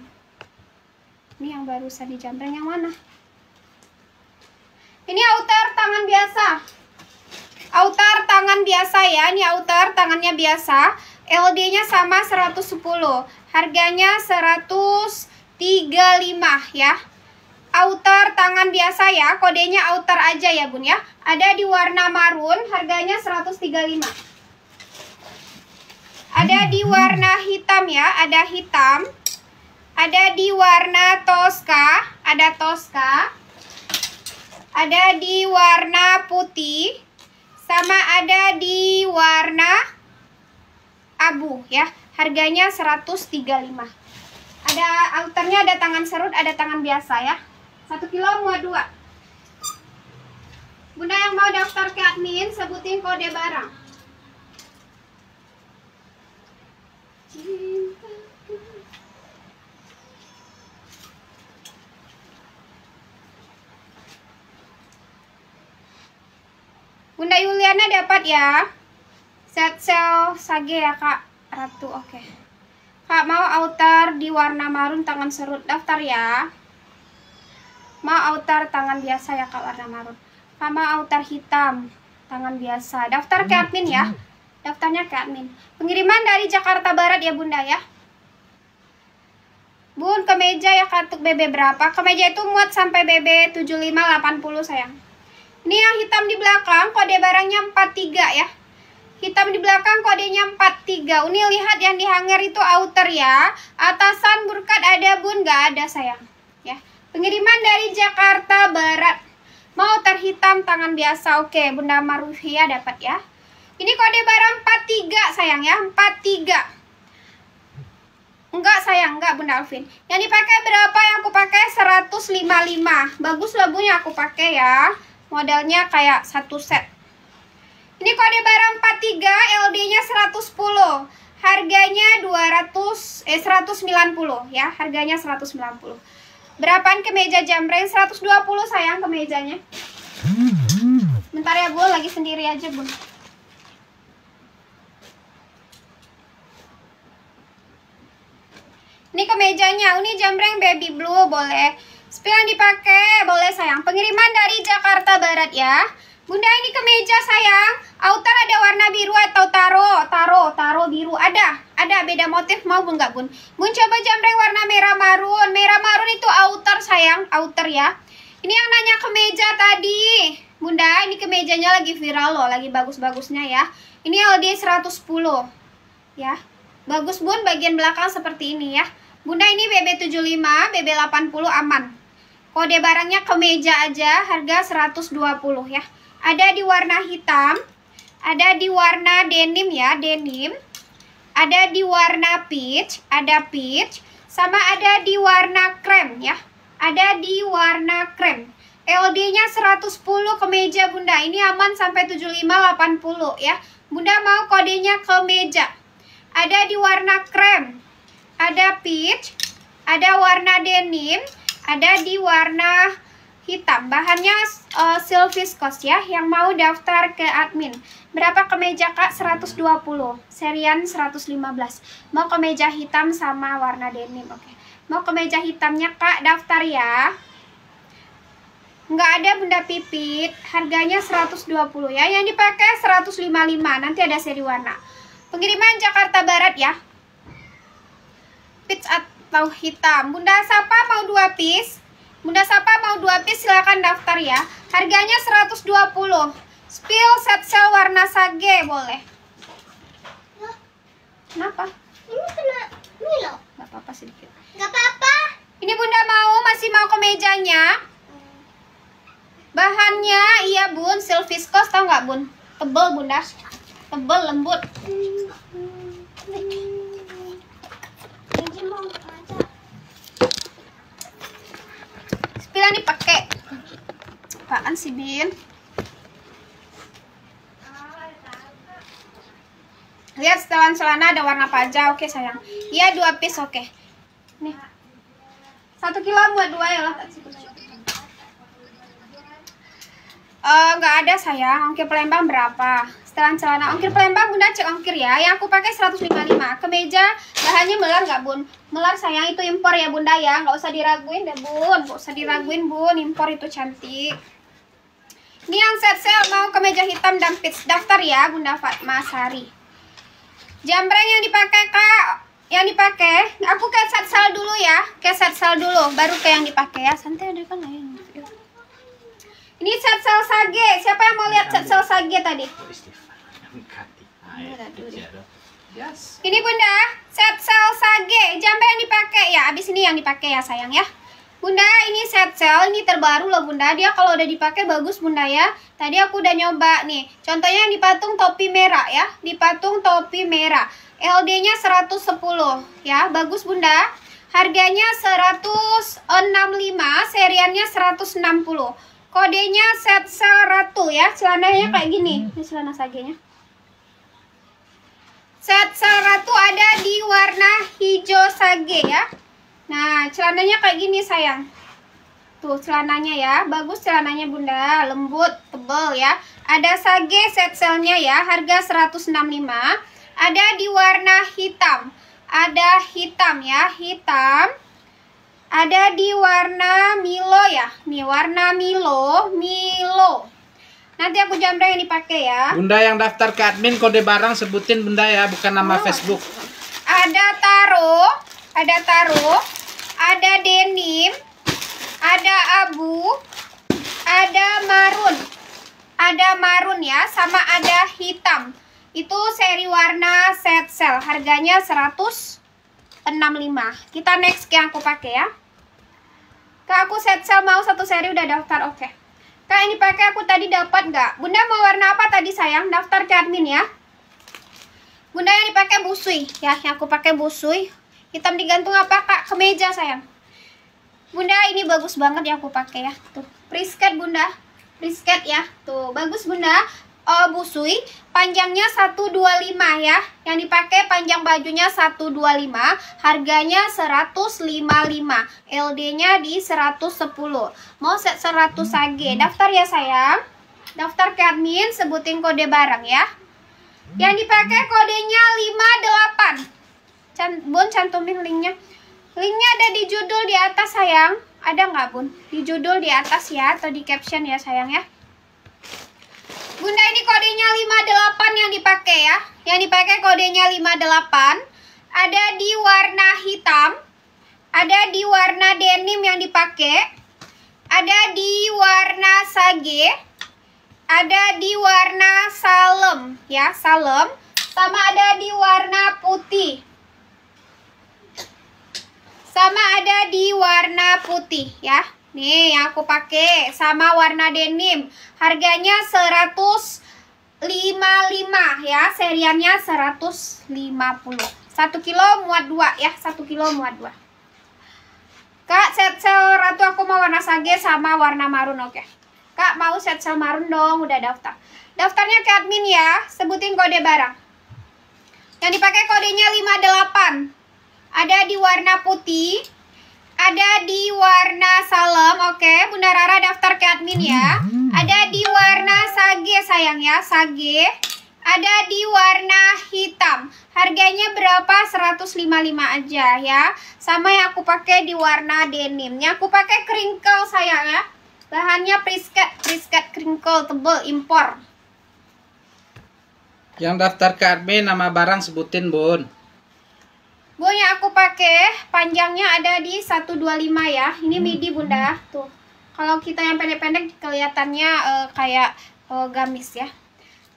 Ini yang baru sandi jambreng yang mana? Ini outer tangan biasa. Outer tangan biasa ya. Ini outer tangannya biasa. LD-nya sama 110. Harganya 135 ya. Outer tangan biasa ya. Kodenya outer aja ya, Bun ya. Ada di warna marun, harganya 135. Ada di warna hitam ya, ada hitam. Ada di warna toska, ada toska ada di warna putih sama ada di warna abu ya. Harganya 135. Ada outernya ada tangan serut, ada tangan biasa ya. Satu kilo muat dua. Bunda yang mau daftar ke admin sebutin kode barang. Cinta Bunda Yuliana dapat ya set sel sage ya kak ratu oke okay. kak mau outer di warna marun tangan serut daftar ya mau outer tangan biasa ya kak warna marun kak mau outer hitam tangan biasa daftar ke admin ya daftarnya ke admin pengiriman dari Jakarta Barat ya bunda ya Bun, kemeja ya Kak untuk BB berapa? Kemeja itu muat sampai BB 7580 sayang. Ini yang hitam di belakang, kode barangnya 43 ya. Hitam di belakang kodenya 43. Uni lihat yang di hanger itu outer ya. Atasan burkat ada bun, nggak ada sayang. Ya. Pengiriman dari Jakarta Barat. Mau terhitam tangan biasa, oke. Bunda Marufia dapat ya. Ini kode barang 43 sayang ya, 43. Enggak sayang, enggak Bunda Alvin. Yang dipakai berapa? Yang aku pakai 155. Bagus lah Bu aku pakai ya modalnya kayak satu set ini kode barang 43 LD nya 110 harganya 200 eh 190 ya harganya 190 berapaan kemeja jambreng 120 sayang kemejanya bentar ya gue lagi sendiri aja bun ini kemejanya ini jambreng baby blue boleh yang dipakai, boleh sayang. Pengiriman dari Jakarta Barat ya. Bunda ini kemeja sayang. Outer ada warna biru atau taro, taro, taro biru. Ada, ada beda motif mau gak Bun? Bun coba jamreng warna merah marun. Merah marun itu outer sayang, outer ya. Ini yang nanya kemeja tadi. Bunda, ini kemejanya lagi viral loh, lagi bagus-bagusnya ya. Ini LD 110 ya. Bagus Bun bagian belakang seperti ini ya. Bunda ini BB75, BB80 aman. Kode oh, barangnya kemeja aja, harga 120 ya. Ada di warna hitam, ada di warna denim ya, denim. Ada di warna peach, ada peach. Sama ada di warna krem ya. Ada di warna krem. LD-nya 110 kemeja Bunda. Ini aman sampai 7580 ya. Bunda mau kodenya kemeja. Ada di warna krem, ada peach, ada warna denim, ada di warna hitam. Bahannya uh, eh, silk viscose ya, yang mau daftar ke admin. Berapa kemeja Kak? 120, serian 115. Mau kemeja hitam sama warna denim, oke. Okay. Mau kemeja hitamnya Kak, daftar ya. Nggak ada benda pipit, harganya 120 ya. Yang dipakai 155, nanti ada seri warna. Pengiriman Jakarta Barat ya. Pitch at mau hitam. Bunda Sapa mau dua piece? Bunda Sapa mau dua piece silahkan daftar ya. Harganya 120. Spill set sel warna sage boleh. Kenapa? Ini kena Milo. Gak apa-apa sedikit. Gak apa-apa. Ini Bunda mau masih mau ke mejanya. Hmm. Bahannya iya Bun, silviskos tau nggak Bun? Tebel Bunda. Tebel lembut. Hmm, hmm. pilih nih pakai? Apaan sih, Bin? Lihat setelan celana ada warna apa aja. Oke, sayang. Iya, dua piece, oke. Nih. Satu kilo buat dua ya lah. Eh, nggak uh, ada sayang, ongkir Palembang berapa? Setelan celana ongkir Palembang bunda cek ongkir ya, yang aku pakai 155 Kemeja bahannya melar nggak bun? Melar sayang itu impor ya bunda ya, nggak usah diraguin deh bun Nggak usah diraguin bun, impor itu cantik Ini yang set sale mau kemeja hitam dan pits Daftar ya bunda Fatma Sari Jambreng yang dipakai kak yang dipakai, aku ke set sale dulu ya, ke set sale dulu, baru ke yang dipakai ya. Santai ada kan lain. Ini set sel sage. Siapa yang mau lihat set sel sage tadi? Ini bunda, set sel sage. Jambe yang dipakai ya. Abis ini yang dipakai ya sayang ya. Bunda ini set sel, ini terbaru loh bunda Dia kalau udah dipakai bagus bunda ya Tadi aku udah nyoba nih Contohnya yang dipatung topi merah ya Dipatung topi merah LD nya 110 ya Bagus bunda Harganya 165 Seriannya 160 Kodenya set sel ratu ya. Celananya hmm. kayak gini. Ini celana sagenya. Set sel ratu ada di warna hijau sage ya. Nah, celananya kayak gini sayang. Tuh celananya ya. Bagus celananya Bunda, lembut, tebel ya. Ada sage set selnya ya. Harga 165. Ada di warna hitam. Ada hitam ya, hitam ada di warna Milo ya. Nih warna Milo, Milo. Nanti aku jamreng yang dipakai ya. Bunda yang daftar ke admin kode barang sebutin Bunda ya, bukan nama oh. Facebook. Ada taro, ada taro, ada denim, ada abu, ada marun. Ada marun ya, sama ada hitam. Itu seri warna set sel. Harganya 100 65 kita next ke yang aku pakai ya kak aku set sel mau satu seri udah daftar oke okay. kak ini pakai aku tadi dapat nggak bunda mau warna apa tadi sayang daftar ke admin ya bunda yang dipakai busui ya yang aku pakai busui hitam digantung apa kak kemeja sayang bunda ini bagus banget yang aku pakai ya tuh prisket bunda prisket ya tuh bagus bunda uh, eh, busui panjangnya 125 ya yang dipakai panjang bajunya 125 harganya 155 LD nya di 110 mau set 100 AG daftar ya sayang daftar ke admin sebutin kode barang ya yang dipakai kodenya 58 Can, bun cantumin linknya linknya ada di judul di atas sayang ada nggak bun di judul di atas ya atau di caption ya sayang ya Bunda ini kodenya 58 yang dipakai ya. Yang dipakai kodenya 58. Ada di warna hitam. Ada di warna denim yang dipakai. Ada di warna sage. Ada di warna salem ya, salem. Sama ada di warna putih. Sama ada di warna putih ya. Nih yang aku pakai sama warna denim. Harganya 155 ya. Seriannya 150. 1 kilo muat 2 ya. 1 kilo muat 2. Kak, set sel ratu aku mau warna sage sama warna marun, oke. Okay. Kak, mau set sel marun dong, udah daftar. Daftarnya ke admin ya, sebutin kode barang. Yang dipakai kodenya 58. Ada di warna putih, ada di warna Salem, oke. Okay. Bunda Rara daftar ke admin ya. Hmm. Ada di warna Sage sayang ya, Sage. Ada di warna hitam. Harganya berapa? 155 aja ya. Sama yang aku pakai di warna denimnya. aku pakai crinkle sayang ya. Bahannya prisket, prisket crinkle tebel impor. Yang daftar ke admin nama barang sebutin, Bun. Bu aku pakai panjangnya ada di 125 ya. Ini hmm. midi Bunda. Hmm. Tuh. Kalau kita yang pendek-pendek kelihatannya uh, kayak uh, gamis ya.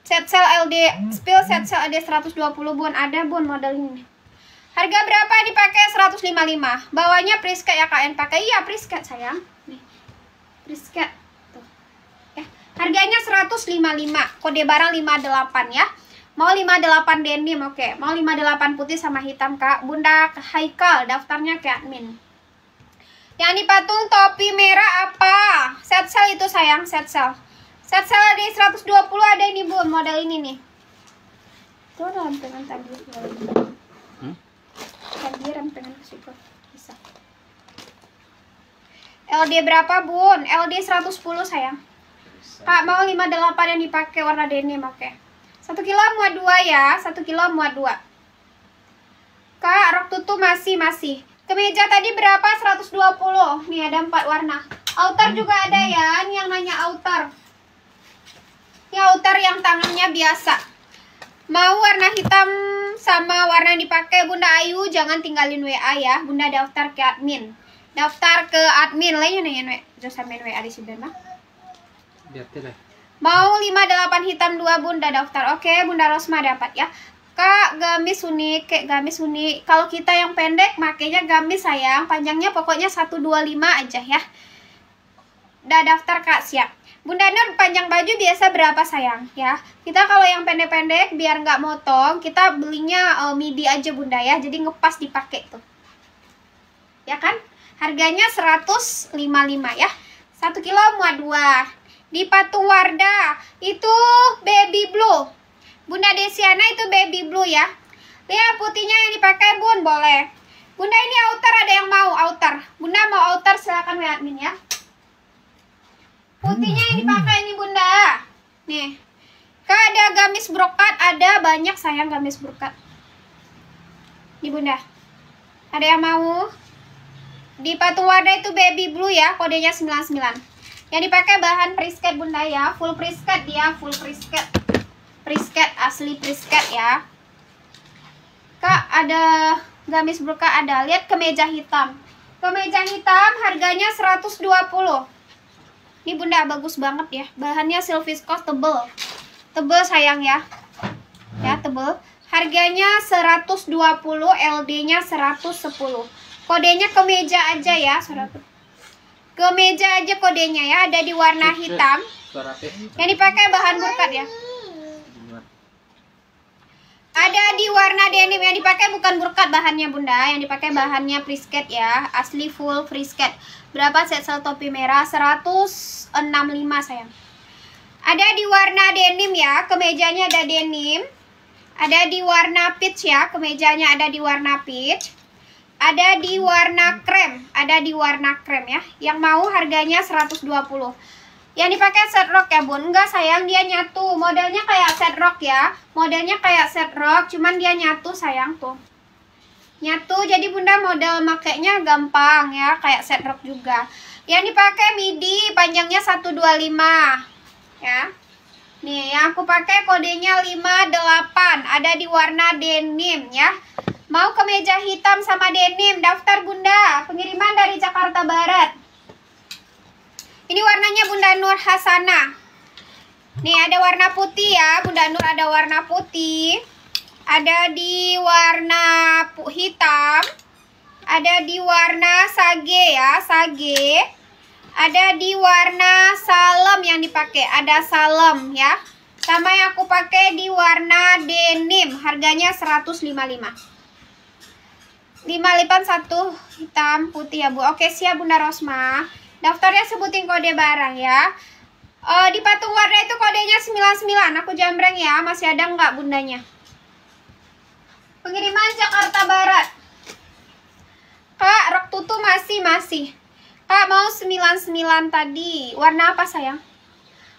Set sel LD hmm. spill set sel ada 120 Bun. Ada Bun model ini. Harga berapa dipakai 155. Bawahnya prisket ya KN pakai. Iya prisket sayang. Nih. Priska. Tuh. Ya. Harganya 155. Kode barang 58 ya. Mau 58 denim, oke. Okay. Mau 58 putih sama hitam, Kak. Bunda Haikal, daftarnya ke admin. Yang ini patung topi merah apa? Set sell itu sayang, set sell. Set sell ada 120, ada ini Bu, model ini nih. Itu rempengan tadi. Hmm? Tadi rempengan ke situ. Bisa. LD berapa, Bun? LD 110, sayang. Kak, mau 58 yang dipakai warna denim, oke. Okay. Satu kilo muat dua ya, satu kilo muat dua. Kak, rok tutu masih-masih. Kemeja tadi berapa? 120. Nih ada empat warna. Outer hmm. juga ada ya, ini yang nanya outer. Ya outer yang tangannya biasa. Mau warna hitam sama warna yang dipakai Bunda Ayu, jangan tinggalin WA ya. Bunda daftar ke admin. Daftar ke admin lainnya nih nanya jangan sampein WA di sini, mah? Biar tidak. Mau 58 hitam 2 bunda daftar. Oke, bunda Rosma dapat ya. Kak, gamis unik, kayak gamis unik. Kalau kita yang pendek, makanya gamis sayang. Panjangnya pokoknya 125 aja ya. Udah daftar kak, siap. Bunda Nur, panjang baju biasa berapa sayang? Ya, kita kalau yang pendek-pendek, biar nggak motong, kita belinya uh, midi aja bunda ya. Jadi ngepas dipakai tuh. Ya kan? Harganya 155 ya. 1 kilo muat 2 di Patuwarda itu baby blue Bunda Desiana itu baby blue ya lihat putihnya yang dipakai bun boleh Bunda ini outer ada yang mau outer Bunda mau outer silahkan lihat admin ya putihnya yang hmm, dipakai hmm. ini Bunda nih ada gamis brokat ada banyak sayang gamis brokat di Bunda ada yang mau di patung Wardah itu baby blue ya kodenya 99 yang dipakai bahan prisket bunda ya, full prisket dia, full prisket. Prisket asli prisket ya. Kak ada gamis burka ada, lihat kemeja hitam. Kemeja hitam harganya 120. Ini bunda bagus banget ya, bahannya silvisco tebel. Tebel sayang ya. Ya tebel. Harganya 120, LD-nya 110. Kodenya kemeja aja ya, 100 ke meja aja kodenya ya ada di warna hitam yang dipakai bahan burkat ya ada di warna denim yang dipakai bukan burkat bahannya bunda yang dipakai bahannya frisket ya asli full frisket berapa set sel topi merah 165 sayang ada di warna denim ya kemejanya ada denim ada di warna peach ya kemejanya ada di warna peach ada di warna krem ada di warna krem ya yang mau harganya 120 yang dipakai set rock ya bun enggak sayang dia nyatu modelnya kayak set rock ya modelnya kayak set rock cuman dia nyatu sayang tuh nyatu jadi bunda model makainya gampang ya kayak set rock juga yang dipakai midi panjangnya 125 ya Nih, yang aku pakai kodenya 58, ada di warna denim ya. Mau ke meja hitam sama denim, daftar Bunda, pengiriman dari Jakarta Barat. Ini warnanya Bunda Nur Hasana. Nih, ada warna putih ya, Bunda Nur ada warna putih. Ada di warna hitam. Ada di warna sage ya, sage ada di warna salem yang dipakai ada salem ya sama yang aku pakai di warna denim harganya 155 5 lipan satu hitam putih ya Bu oke siap Bunda Rosma daftarnya sebutin kode barang ya uh, di patung warna itu kodenya 99 aku jambreng ya masih ada nggak bundanya pengiriman Jakarta Barat Kak rok tutu masih masih Kak mau 99 tadi. Warna apa sayang?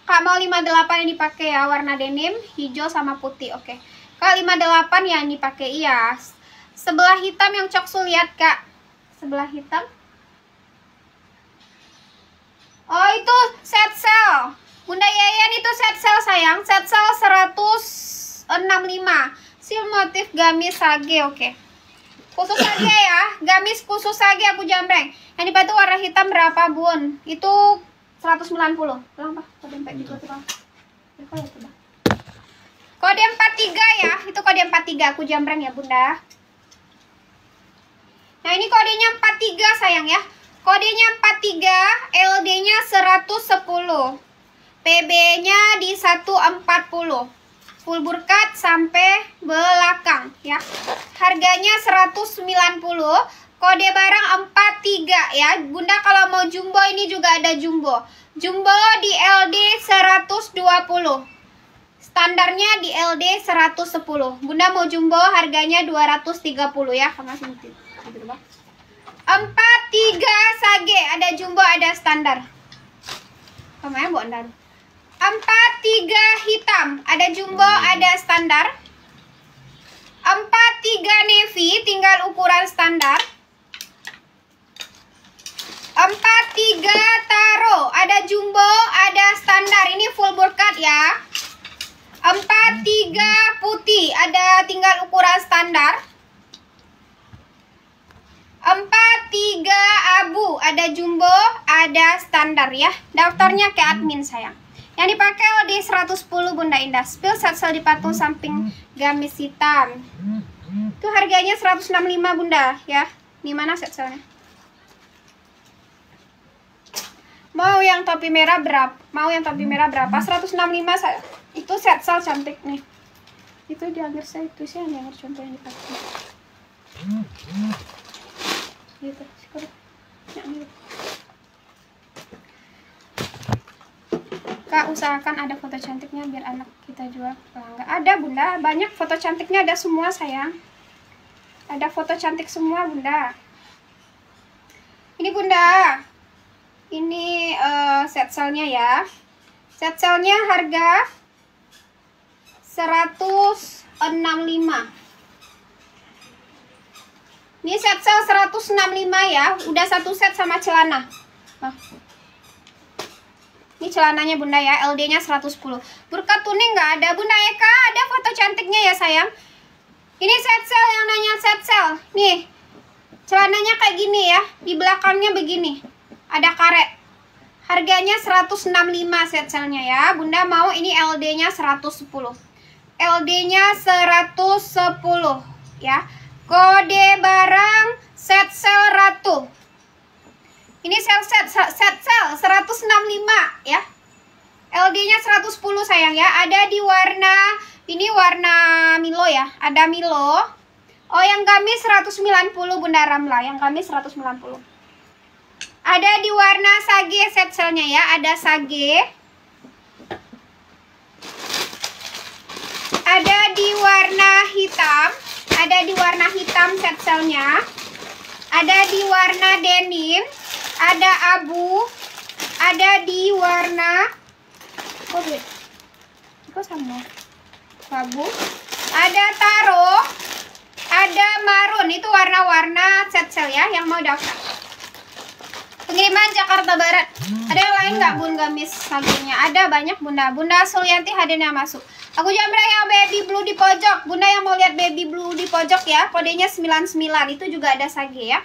Kak mau 58 yang dipakai ya. Warna denim, hijau sama putih. Oke. Okay. Kak 58 yang dipakai iya. Sebelah hitam yang cok lihat kak. Sebelah hitam. Oh itu set sale. Bunda Yayan itu set sale sayang. Set sale 165. Sil motif gamis sage. Oke. Okay khusus aja ya gamis khusus aja aku jambreng yang batu warna hitam berapa bun itu 190 pak kode gitu, iya. ya, ya, kode 43 ya itu kode 43 aku jambreng ya bunda nah ini kodenya 43 sayang ya kodenya 43 LD nya 110 PB nya di 140 full burkat sampai belakang ya. Harganya 190, kode barang 43 ya. Bunda kalau mau jumbo ini juga ada jumbo. Jumbo di LD 120. Standarnya di LD 110. Bunda mau jumbo harganya 230 ya. sini. 43 sage, ada jumbo, ada standar. Kamu ya, Bu Andaru. 4, 3, hitam. Ada jumbo, hmm. ada standar. 4, 3, navy. Tinggal ukuran standar. 4, 3, taro. Ada jumbo, ada standar. Ini full burkat ya. 4, 3, hmm. putih. Ada tinggal ukuran standar. 4, 3, abu. Ada jumbo, ada standar ya. Daftarnya ke hmm. admin sayang. Yang dipakai di 110 Bunda Indah Spill Set sel di hmm. samping gamis hitam Itu harganya 165 Bunda ya Di mana set selnya? Mau yang topi merah berapa? Mau yang topi merah berapa? 165 saya. Itu set sel cantik nih itu di akhir saya itu sih yang contoh yang dipakai gitu usahakan ada foto cantiknya biar anak kita jual nggak ada bunda banyak foto cantiknya ada semua sayang ada foto cantik semua bunda ini bunda ini uh, set selnya ya set selnya harga 165 ini set sel 165 ya udah satu set sama celana ini celananya Bunda ya, LD-nya 110. Burka tuning gak ada. Bunda Eka, ya. ada foto cantiknya ya sayang. Ini set sale yang nanya set sale Nih, celananya kayak gini ya. Di belakangnya begini. Ada karet. Harganya 165 set sale-nya ya. Bunda mau ini LD-nya 110. LD-nya 110 ya. Kode barang set sale ratu. Ini sel set, set sel 165 ya. LD-nya 110 sayang ya. Ada di warna ini warna Milo ya. Ada Milo. Oh, yang kami 190 Bunda Ramla, yang kami 190. Ada di warna sage set selnya ya. Ada sage. Ada di warna hitam, ada di warna hitam set selnya. Ada di warna denim, ada abu, ada di warna oh, itu Kok sama? Abu. Ada taro, ada marun. Itu warna-warna set-sel ya yang mau daftar. Pengiriman Jakarta Barat. Ada yang lain nggak Bun Gamis sampingnya? Ada banyak Bunda. Bunda Sulianti hadirnya masuk. Aku jamret yang baby blue di pojok. Bunda yang mau lihat baby blue di pojok ya. Kodenya 99. Itu juga ada sage ya.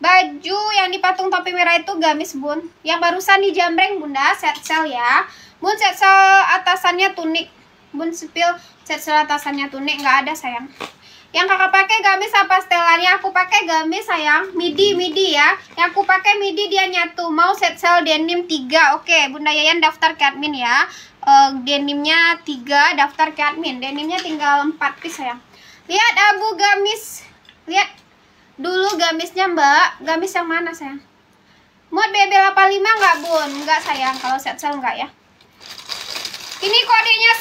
Baju yang dipatung topi merah itu gamis bun. Yang barusan di jambreng bunda set sel ya. Bun set sel atasannya tunik. Bun sepil set sel atasannya tunik. Nggak ada sayang. Yang kakak pakai gamis apa stelannya? Aku pakai gamis sayang. Midi, midi ya. Yang aku pakai midi dia nyatu. Mau set sel denim 3. Oke, Bunda Yayan daftar ke admin ya uh, denimnya 3 daftar ke admin denimnya tinggal 4 piece ya. lihat abu gamis lihat dulu gamisnya mbak gamis yang mana saya? mod BB 85 nggak bun enggak sayang kalau set sel enggak ya ini kodenya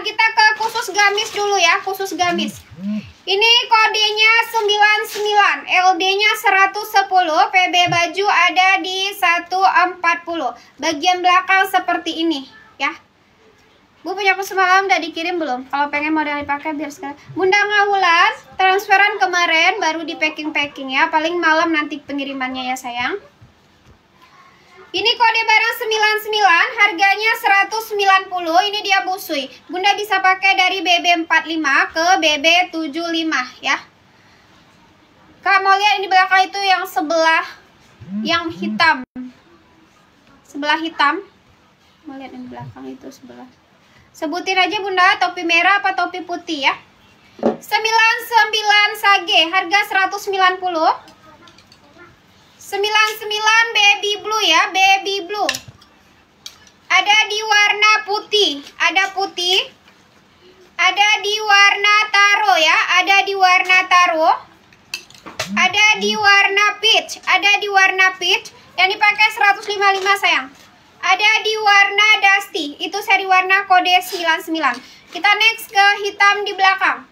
99 kita ke khusus gamis dulu ya khusus gamis ini kodenya 99 LD nya 110 PB baju ada di 140 bagian belakang seperti ini ya Bu punya semalam udah dikirim belum? Kalau pengen modal dipakai biar sekarang. Bunda Ngawulan, transferan kemarin baru di packing-packing ya. Paling malam nanti pengirimannya ya sayang. Ini kode barang 99, harganya 190. Ini dia busui. Bunda bisa pakai dari BB45 ke BB75 ya. Kak mau lihat ini belakang itu yang sebelah yang hitam. Sebelah hitam melihat yang belakang itu sebelah sebutin aja bunda topi merah apa topi putih ya 99 sage harga 190 99 baby blue ya baby blue ada di warna putih ada putih ada di warna taro ya ada di warna taro ada di warna peach ada di warna peach yang dipakai 155 sayang ada di warna dusty itu seri warna kode 99 kita next ke hitam di belakang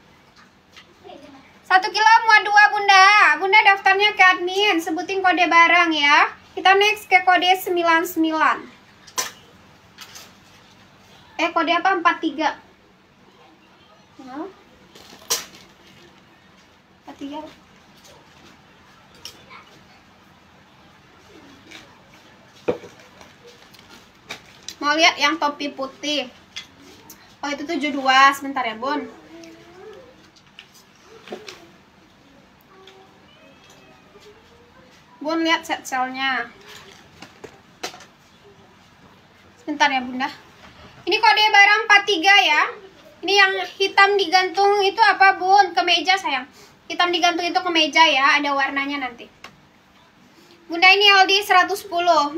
satu kilo muat dua bunda bunda daftarnya ke admin sebutin kode barang ya kita next ke kode 99 eh kode apa 43 43 Mau lihat yang topi putih. Oh, itu 72. Sebentar ya, Bun. Bun, lihat set selnya. Sebentar ya, Bunda. Ini kode barang 43 ya. Ini yang hitam digantung itu apa, Bun? Kemeja, sayang. Hitam digantung itu kemeja ya, ada warnanya nanti. Bunda ini LD 110.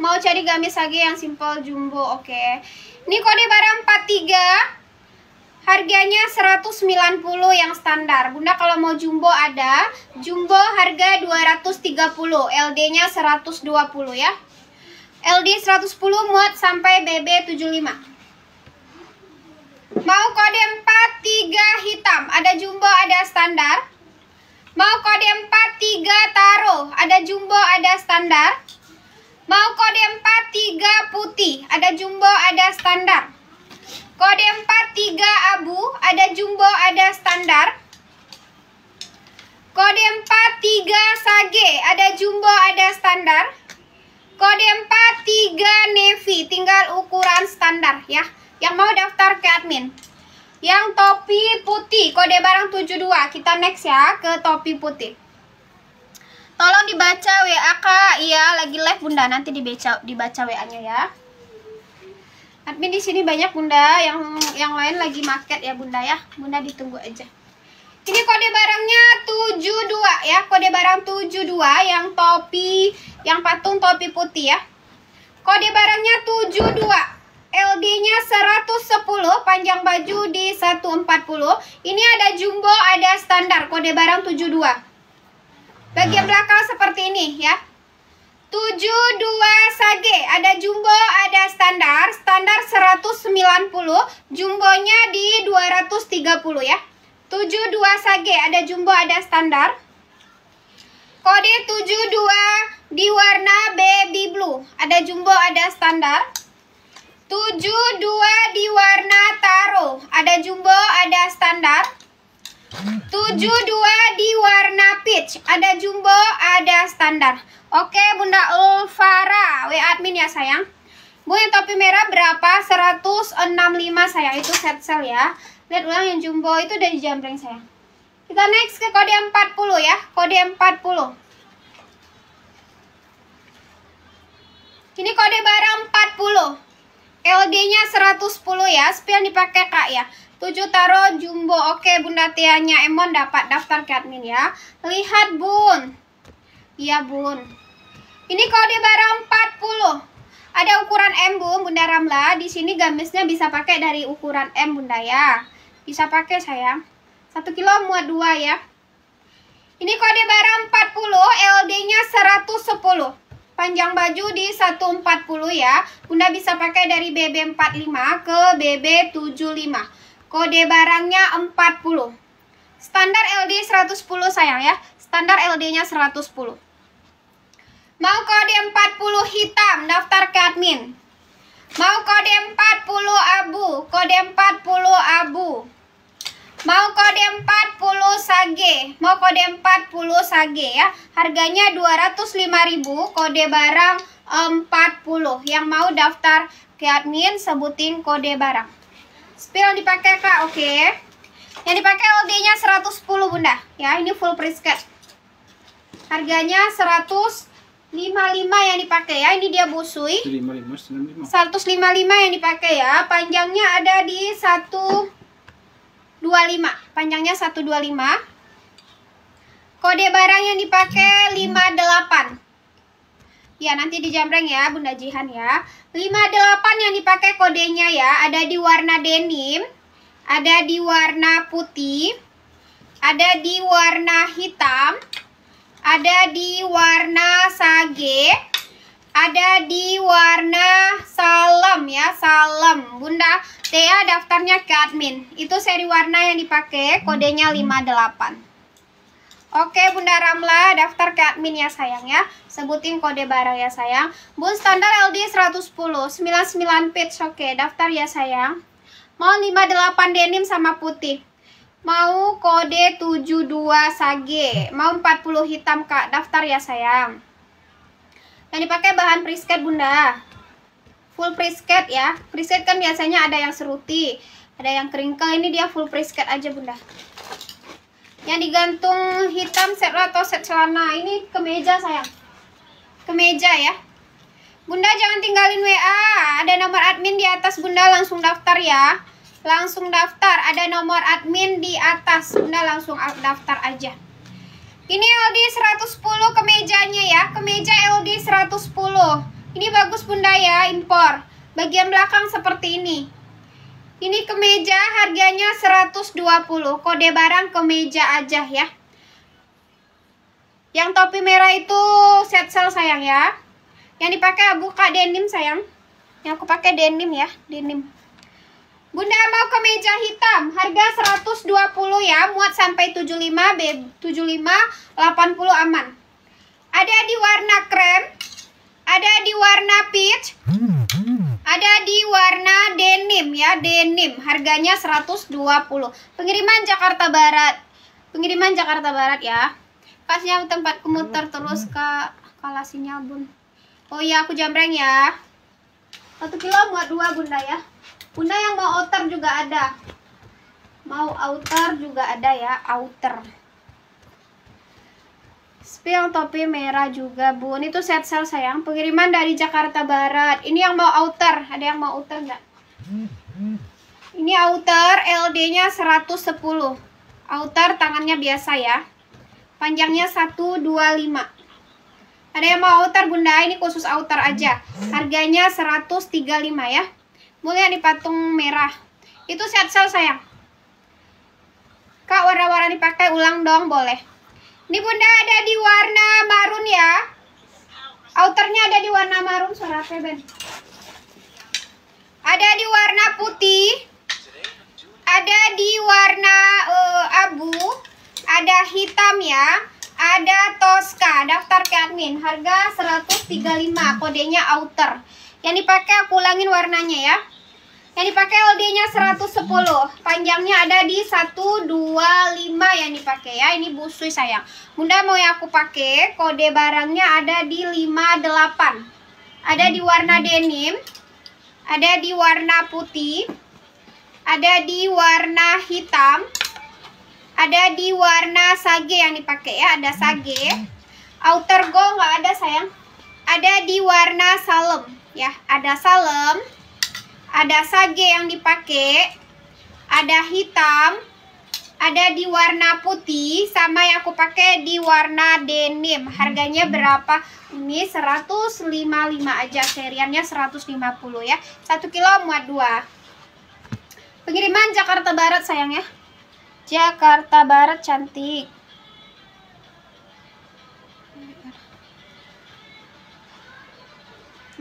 Mau cari gamis lagi yang simple jumbo, oke. Okay. Ini kode barang 43. Harganya 190 yang standar. Bunda kalau mau jumbo ada. Jumbo harga 230, LD-nya 120 ya. LD 110 muat sampai BB 75. Mau kode 43 hitam, ada jumbo, ada standar. Mau kode 43 taruh. Ada jumbo, ada standar. Mau kode 43 putih. Ada jumbo, ada standar. Kode 43 abu. Ada jumbo, ada standar. Kode 43 sage. Ada jumbo, ada standar. Kode 43 navy. Tinggal ukuran standar ya. Yang mau daftar ke admin. Yang topi putih, kode barang 72. Kita next ya ke topi putih. Tolong dibaca WA Kak. Iya, lagi live Bunda. Nanti dibaca dibaca WA-nya ya. Admin di sini banyak Bunda, yang yang lain lagi market ya Bunda ya. Bunda ditunggu aja. Ini kode barangnya 72 ya, kode barang 72 yang topi, yang patung topi putih ya. Kode barangnya 72. LD-nya 110, panjang baju di 140. Ini ada jumbo, ada standar, kode barang 72. Bagian nah. belakang seperti ini ya. 72 sage, ada jumbo, ada standar. Standar 190, jumbonya di 230 ya. 72 sage, ada jumbo, ada standar. Kode 72 di warna baby blue. Ada jumbo, ada standar tujuh dua di warna taro. Ada jumbo, ada standar. tujuh dua di warna peach. Ada jumbo, ada standar. Oke, Bunda Ulfara. W admin ya, sayang. Bu, yang topi merah berapa? 165 sayang. Itu set sale ya. Lihat ulang yang jumbo itu dari jambreng saya Kita next ke kode 40 ya. Kode 40. Ini kode barang 40. LD-nya 110 ya, spill dipakai Kak ya. 7 taro jumbo. Oke, Bunda Tianya Emon dapat daftar ke admin ya. Lihat, Bun. Iya, Bun. Ini kode barang 40. Ada ukuran M, Bun, Bunda Ramla. Di sini gamisnya bisa pakai dari ukuran M, Bunda ya. Bisa pakai, sayang. 1 kilo muat 2 ya. Ini kode barang 40, LD-nya 110. Panjang baju di 140 ya. Bunda bisa pakai dari BB45 ke BB75. Kode barangnya 40. Standar LD 110 sayang ya. Standar LD-nya 110. Mau kode 40 hitam, daftar ke admin. Mau kode 40 abu, kode 40 abu. Mau kode 40 sage, mau kode 40 sage ya. Harganya 205.000, kode barang 40. Yang mau daftar ke admin sebutin kode barang. Spill yang dipakai Kak, oke. Okay. Yang dipakai od nya 110 Bunda, ya. Ini full brisket. Harganya 100 55 yang dipakai ya. Ini dia busui. 155 155 yang dipakai ya. Panjangnya ada di 1 25 panjangnya 125 kode barang yang dipakai 58 ya nanti dijamreng ya Bunda Jihan ya 58 yang dipakai kodenya ya ada di warna denim ada di warna putih ada di warna hitam ada di warna sage ada di warna salam ya salam bunda Tia daftarnya ke admin itu seri warna yang dipakai kodenya 58 Oke Bunda Ramla daftar ke admin ya sayang ya sebutin kode barang ya sayang bun standar LD 110 99 page oke daftar ya sayang mau 58 denim sama putih mau kode 72 sage mau 40 hitam kak daftar ya sayang yang dipakai bahan prisket bunda. Full prisket ya. Prisket kan biasanya ada yang seruti, ada yang keringkel. Ini dia full prisket aja bunda. Yang digantung hitam set atau set celana. Ini kemeja sayang. Kemeja ya. Bunda jangan tinggalin WA. Ada nomor admin di atas bunda langsung daftar ya. Langsung daftar. Ada nomor admin di atas. Bunda langsung daftar aja. Ini LD 110 kemejanya ya. Kemeja LD 110. Ini bagus Bunda ya, impor. Bagian belakang seperti ini. Ini kemeja harganya 120. Kode barang kemeja aja ya. Yang topi merah itu set sel sayang ya. Yang dipakai buka denim sayang. Yang aku pakai denim ya, denim. Bunda mau kemeja hitam, harga 120 ya, muat sampai 75, B 75, 80 aman. Ada di warna krem, ada di warna peach, ada di warna denim ya, denim. Harganya 120. Pengiriman Jakarta Barat. Pengiriman Jakarta Barat ya. pasnya tempat kemuter terus ke kalah sinyal, Bun. Oh iya, aku jambreng ya. Satu kilo muat dua, Bunda ya. Bunda yang mau outer juga ada. Mau outer juga ada ya, outer. Spill topi merah juga, Bu. Ini tuh set sel sayang. Pengiriman dari Jakarta Barat. Ini yang mau outer. Ada yang mau outer nggak? Ini outer LD-nya 110. Outer tangannya biasa ya. Panjangnya 125. Ada yang mau outer, Bunda? Ini khusus outer aja. Harganya 135 ya. Mulia di patung merah. Itu set sel sayang. Kak, warna-warna dipakai ulang dong, boleh. Ini bunda ada di warna marun ya. Outernya ada di warna marun, suara apa Ben? Ada di warna putih. Ada di warna uh, abu. Ada hitam ya. Ada Tosca, daftar ke admin. Harga 135, kodenya outer. Yang dipakai aku ulangin warnanya ya. Yang dipakai LD-nya 110, panjangnya ada di 125 yang dipakai ya. Ini busui sayang. Bunda mau yang aku pakai, kode barangnya ada di 58. Ada di warna denim, ada di warna putih, ada di warna hitam, ada di warna sage yang dipakai ya, ada sage. Outer gold nggak ada sayang. Ada di warna salem ya ada salem ada sage yang dipakai ada hitam ada di warna putih sama yang aku pakai di warna denim harganya berapa ini 155 aja seriannya 150 ya 1 kilo muat 2 pengiriman Jakarta Barat sayang ya Jakarta Barat cantik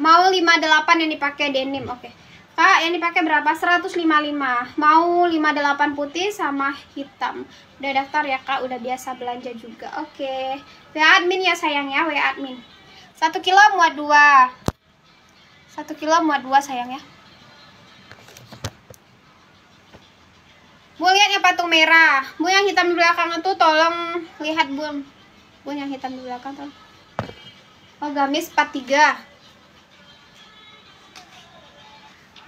mau 58 yang dipakai denim oke okay. kak yang dipakai berapa 155 mau 58 putih sama hitam udah daftar ya kak udah biasa belanja juga oke okay. WA admin ya sayang ya WA admin Satu kilo muat dua. Satu kilo muat dua sayang ya Bu lihat yang patung merah. Bu yang hitam di belakang itu tolong lihat Bu. Bu yang hitam di belakang tolong. Oh, gamis 43.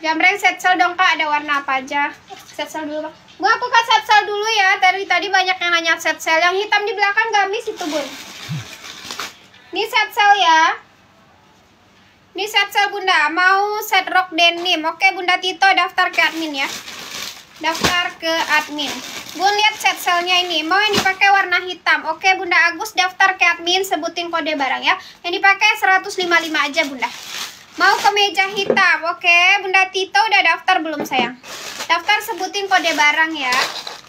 Jamreng sel dong kak, ada warna apa aja? Set sel dulu bang. Bu aku kak sel dulu ya. Tadi tadi banyak yang nanya set sel. Yang hitam di belakang gamis itu bun. Ini set sel ya. Ini set sel bunda. Mau set rok denim. Oke bunda Tito daftar ke admin ya. Daftar ke admin. Bun lihat set selnya ini. Mau yang dipakai warna hitam. Oke bunda Agus daftar ke admin. Sebutin kode barang ya. Yang dipakai 155 aja bunda. Mau ke meja hitam, oke. Bunda Tito udah daftar belum sayang? Daftar sebutin kode barang ya.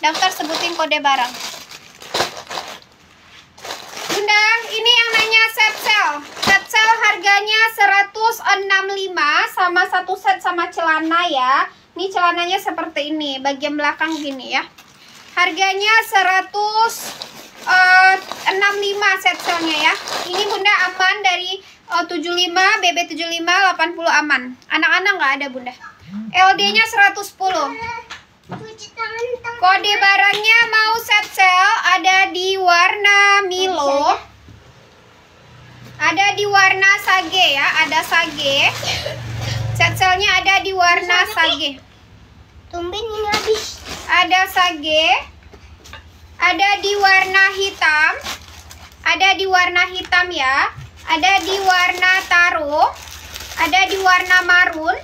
Daftar sebutin kode barang. Bunda, ini yang nanya set sel. Set sel harganya 165 sama satu set sama celana ya. Ini celananya seperti ini, bagian belakang gini ya. Harganya 100 uh, 65 set selnya ya. Ini Bunda aman dari Oh, 75, BB 75, 80 aman. Anak-anak nggak ada, Bunda. LD-nya 110. Kode barangnya mau set sale ada di warna Milo. Ada di warna sage ya, ada sage. Set sale-nya ada di warna sage. Tumben ini habis. Ada sage. Ada di warna hitam. Ada di warna hitam ya ada di warna taro, ada di warna marun,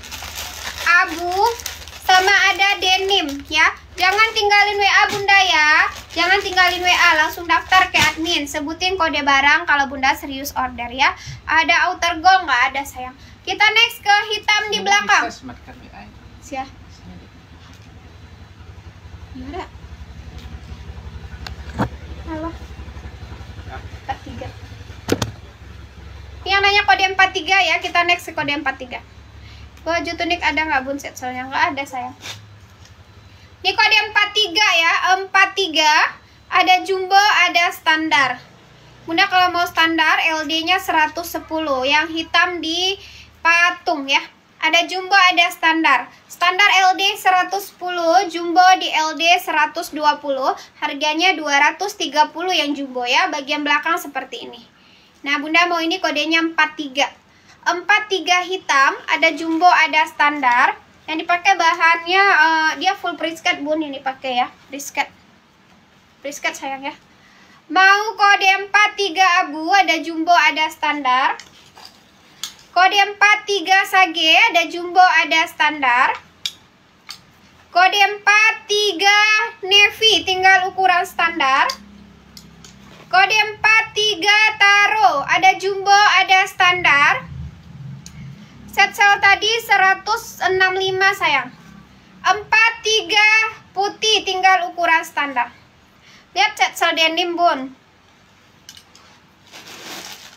abu, sama ada denim ya. Jangan tinggalin WA Bunda ya. Jangan tinggalin WA, langsung daftar ke admin. Sebutin kode barang kalau Bunda serius order ya. Ada outer gold nggak ada sayang. Kita next ke hitam di belakang. Siap. Gimana? yang nanya kode 43 ya kita next ke kode 43 baju tunik ada nggak bunset soalnya nggak ada sayang ini kode 43 ya 43 ada jumbo ada standar Bunda kalau mau standar LD nya 110 yang hitam di patung ya ada jumbo ada standar standar LD 110 jumbo di LD 120 harganya 230 yang jumbo ya bagian belakang seperti ini Nah, Bunda mau ini kodenya 43. 43 hitam, ada jumbo, ada standar. Yang dipakai bahannya uh, dia full brisket bun ini pakai ya, brisket. Brisket sayang ya. Mau kode 43 abu, ada jumbo, ada standar. Kode 43 sage, ada jumbo, ada standar. Kode 43 navy, tinggal ukuran standar. Kode 43 taro. Ada jumbo, ada standar. Set sel tadi 165 sayang. 43 putih tinggal ukuran standar. Lihat set sel denim bun.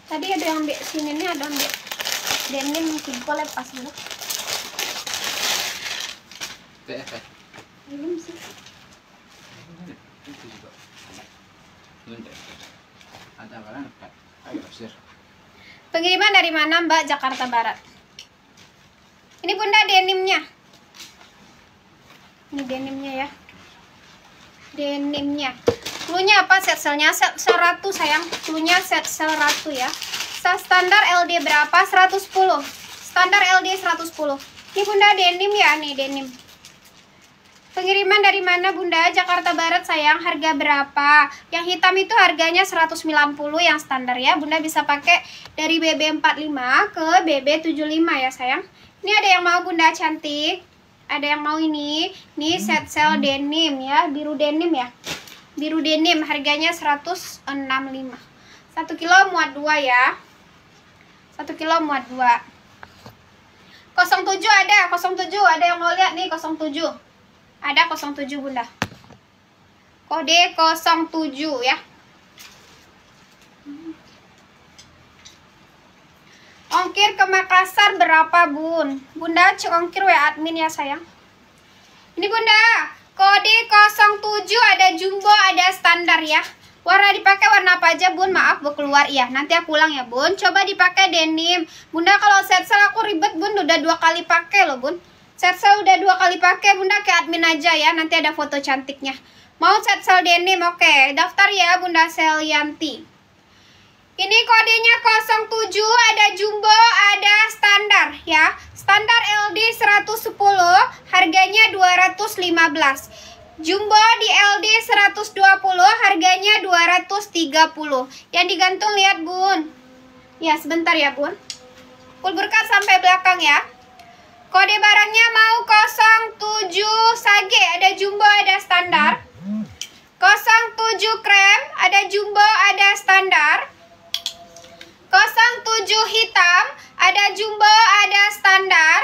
Tadi ada yang ambil sini ini ada ambil denim mungkin kau lepas dulu. Belum sih. Pengiriman dari mana, Mbak? Jakarta Barat. Ini Bunda denimnya. Ini denimnya ya. Denimnya. Klunya apa set selnya? Set 100 sayang. Klunya set sel 100 ya. Standar LD berapa? 110. Standar LD 110. Ini Bunda denim ya nih denim. Pengiriman dari mana Bunda? Jakarta Barat sayang, harga berapa? Yang hitam itu harganya 190 yang standar ya. Bunda bisa pakai dari BB45 ke BB75 ya sayang. Ini ada yang mau Bunda cantik. Ada yang mau ini. Ini set sel denim ya, biru denim ya. Biru denim harganya 165. 1 kilo muat 2 ya. 1 kilo muat 2. 07 ada, 07 ada yang mau lihat nih 07. Ada 07 Bunda. Kode 07 ya. Ongkir ke Makassar berapa bun? Bunda cek ongkir WA admin ya sayang. Ini bunda, kode 07 ada jumbo ada standar ya. Warna dipakai warna apa aja bun? Maaf bu keluar ya. Nanti aku ulang ya bun. Coba dipakai denim. Bunda kalau set sel aku ribet bun. Udah dua kali pakai loh bun. Set sel udah dua kali pakai, Bunda ke admin aja ya. Nanti ada foto cantiknya. Mau set sel denim, oke. Daftar ya, Bunda sel yanti Ini kodenya 07, ada jumbo, ada standar ya. Standar LD 110, harganya 215. Jumbo di LD 120, harganya 230. Yang digantung lihat, Bun. Ya, sebentar ya, Bun. berkat sampai belakang ya. Kode barangnya mau 07 sage, ada jumbo, ada standar. 07 krem, ada jumbo, ada standar. 07 hitam, ada jumbo, ada standar.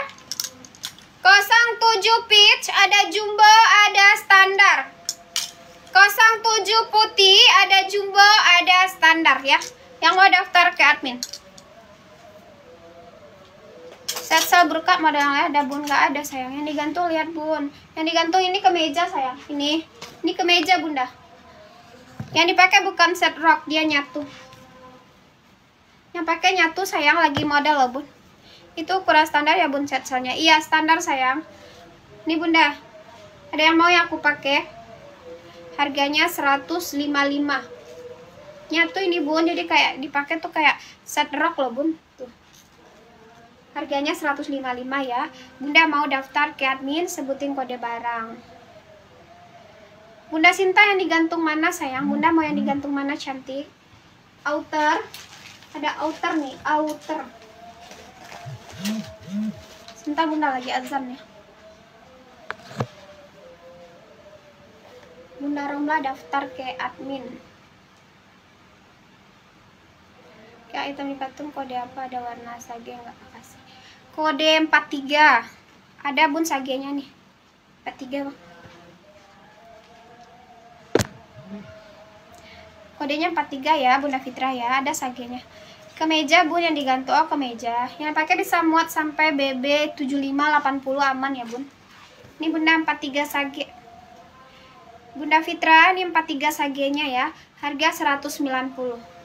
07 peach, ada jumbo, ada standar. 07 putih, ada jumbo, ada standar ya. Yang mau daftar ke admin sel berkat model yang ya. ada bun nggak ada sayang. Yang digantung lihat bun. Yang digantung ini ke meja sayang. Ini ini ke meja bunda. Yang dipakai bukan set rock dia nyatu. Yang pakai nyatu sayang lagi model loh bun. Itu ukuran standar ya bun set selnya. Iya standar sayang. Ini bunda. Ada yang mau yang aku pakai? Harganya 155 nyatu ini bun jadi kayak dipakai tuh kayak set rock loh bun tuh Harganya 155 ya. Bunda mau daftar ke admin, sebutin kode barang. Bunda Sinta yang digantung mana sayang? Bunda mau yang digantung mana cantik? Outer. Ada outer nih, outer. Sinta bunda lagi azan ya. Bunda Romla daftar ke admin. Kayak item nih patung kode apa ada warna sage enggak kasih kode 43 ada bun sagenya nih 43 bang kodenya 43 ya bunda fitra ya ada sagenya kemeja bun yang digantung oh kemeja yang pakai bisa muat sampai BB 7580 aman ya bun ini bunda 43 sage bunda fitra ini 43 sagenya ya harga 190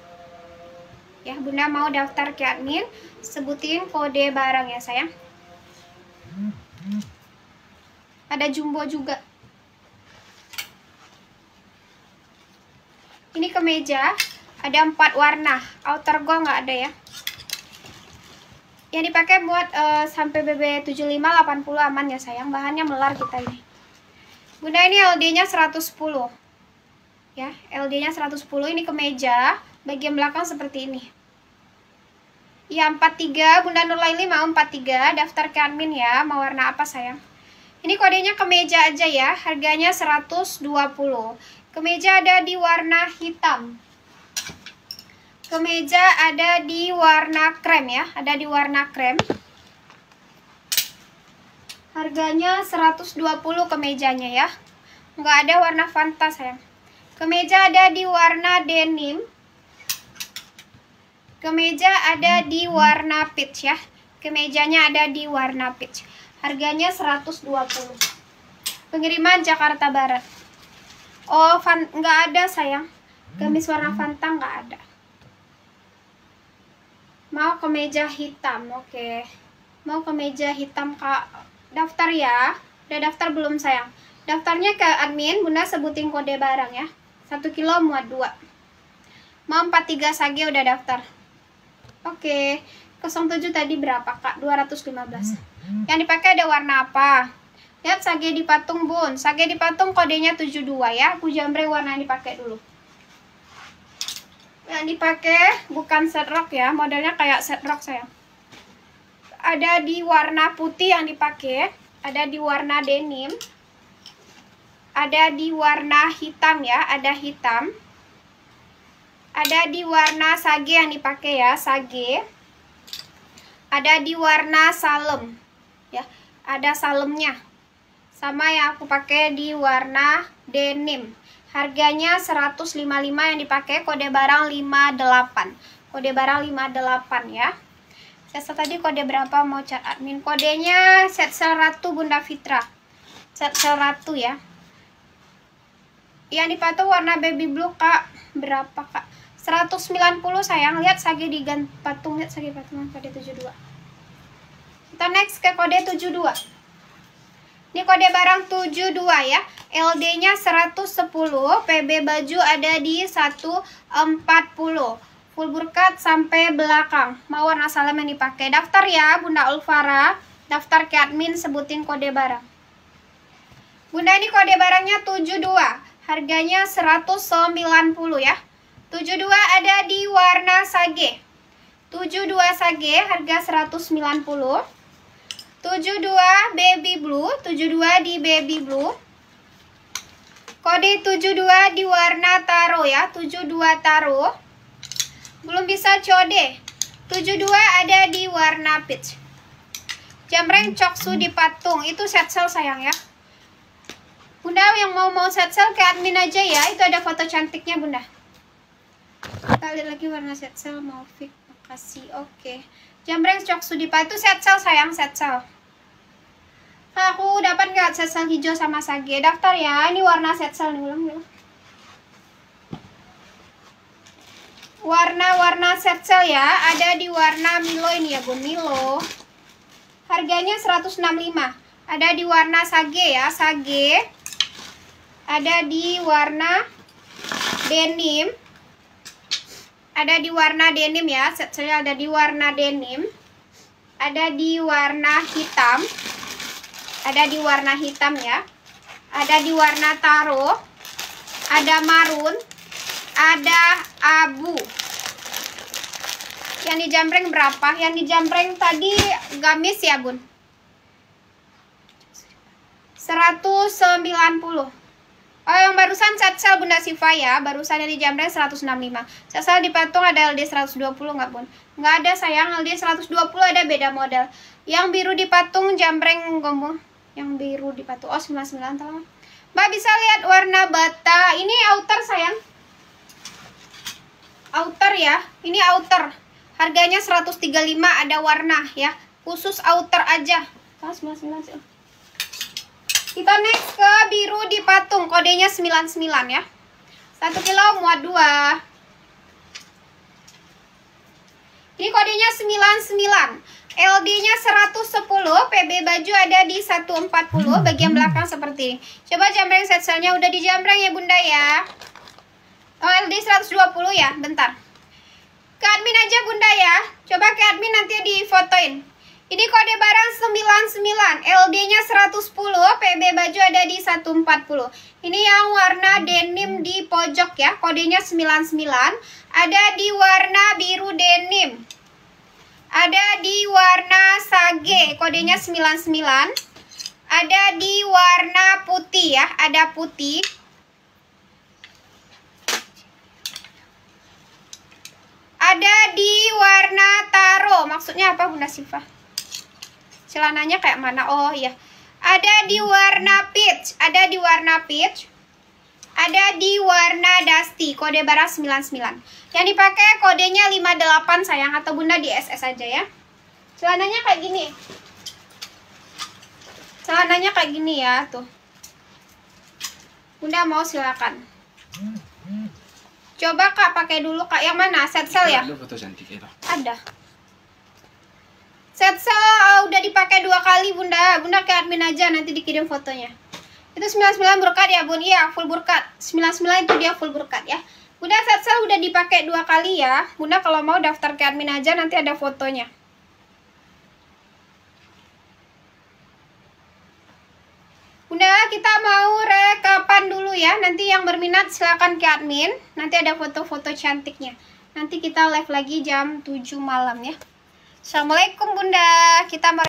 ya bunda mau daftar ke admin sebutin kode barang ya sayang ada jumbo juga ini kemeja ada empat warna outer go nggak ada ya yang dipakai buat uh, sampai BB delapan puluh aman ya sayang bahannya melar kita ini Bunda ini LD nya 110 ya LD nya 110 ini kemeja bagian belakang seperti ini ya 43 Bunda Nurlaili mau 43 daftarkan Min ya mau warna apa sayang ini kodenya kemeja aja ya harganya 120 kemeja ada di warna hitam kemeja ada di warna krem ya ada di warna krem harganya 120 kemejanya ya nggak ada warna fanta sayang kemeja ada di warna denim Kemeja ada di warna peach ya. Kemejanya ada di warna peach. Harganya 120. Pengiriman Jakarta Barat. Oh, fan nggak ada sayang. Gamis warna fanta nggak ada. Mau kemeja hitam, oke. Okay. Mau kemeja hitam kak. Daftar ya. Udah daftar belum sayang? Daftarnya ke admin, bunda sebutin kode barang ya. 1 kilo muat dua. mau 43 sage udah daftar Oke. Okay. 07 tadi berapa, Kak? 215. Hmm, hmm. Yang dipakai ada warna apa? Lihat sage di patung, Bun. Sage di patung kodenya 72 ya. Aku jambre warna yang dipakai dulu. Yang dipakai bukan set rock ya, modelnya kayak set rock saya. Ada di warna putih yang dipakai, ada di warna denim, ada di warna hitam ya, ada hitam ada di warna sage yang dipakai ya sage ada di warna salem ya ada salemnya sama yang aku pakai di warna denim harganya 155 yang dipakai kode barang 58 kode barang 58 ya saya tadi kode berapa mau cat admin kodenya set sel ratu bunda fitra set sel ratu ya yang dipatuh warna baby blue kak berapa kak 190 sayang lihat sage di patung lihat sage patung kode 72 kita next ke kode 72 ini kode barang 72 ya LD nya 110 PB baju ada di 140 full burkat sampai belakang mau warna salam yang dipakai daftar ya Bunda Ulfara daftar ke admin sebutin kode barang Bunda ini kode barangnya 72 harganya 190 ya 72 ada di warna sage. 72 sage harga 190. 72 baby blue, 72 di baby blue. Kode 72 di warna taro ya, 72 taro. Belum bisa code. 72 ada di warna peach. Jamreng coksu di patung, itu set sale sayang ya. Bunda yang mau mau set sale ke admin aja ya, itu ada foto cantiknya Bunda kali lagi warna set sel mau fix makasih oke okay. jambreng cok sudipa itu set sel sayang set sel aku dapat nggak set sel hijau sama sage daftar ya ini warna set sel nih ulang ulang warna-warna set sel ya ada di warna Milo ini ya bu Milo harganya 165 ada di warna sage ya sage ada di warna denim ada di warna denim ya set saya ada di warna denim ada di warna hitam ada di warna hitam ya ada di warna taro ada marun ada abu yang dijambreng berapa? yang dijambreng tadi gamis ya bun 190 Oh, yang barusan set sel Bunda Siva ya, barusan dari Jamret 165. Set di dipatung ada LD 120 nggak pun? Nggak ada sayang, LD 120 ada beda model. Yang biru dipatung patung Jamreng gombong. Yang biru dipatung, patung, oh 99 tolong. Mbak bisa lihat warna bata, ini outer sayang. Outer ya, ini outer. Harganya 135 ada warna ya, khusus outer aja. Oh, 99 kita next ke biru di patung. Kodenya 99 ya. 1 kilo muat 2. Ini kodenya 99. LD-nya 110, PB baju ada di 140, bagian belakang seperti ini. Coba jambreng set selnya udah di jambreng ya bunda ya. Oh, LD 120 ya, bentar. Ke admin aja bunda ya. Coba ke admin nanti di fotoin ini kode barang 99, LD-nya 110, PB baju ada di 140. Ini yang warna denim di pojok ya, kodenya 99. Ada di warna biru denim. Ada di warna sage, kodenya 99. Ada di warna putih ya, ada putih. Ada di warna taro, maksudnya apa Bunda Siva? celananya kayak mana oh ya ada di warna peach ada di warna peach ada di warna dusty kode barang 99 yang dipakai kodenya 58 sayang atau bunda di SS aja ya celananya kayak gini celananya kayak gini ya tuh bunda mau silakan coba kak pakai dulu kak yang mana set sel ya ada oh, udah dipakai dua kali bunda Bunda ke admin aja nanti dikirim fotonya Itu 99 berkat ya bun Iya full berkat 99 itu dia full berkat ya Bunda setsel udah dipakai dua kali ya Bunda kalau mau daftar ke admin aja nanti ada fotonya Bunda kita mau rekapan dulu ya Nanti yang berminat silahkan ke admin Nanti ada foto-foto cantiknya Nanti kita live lagi jam 7 malam ya Assalamualaikum Bunda, kita mau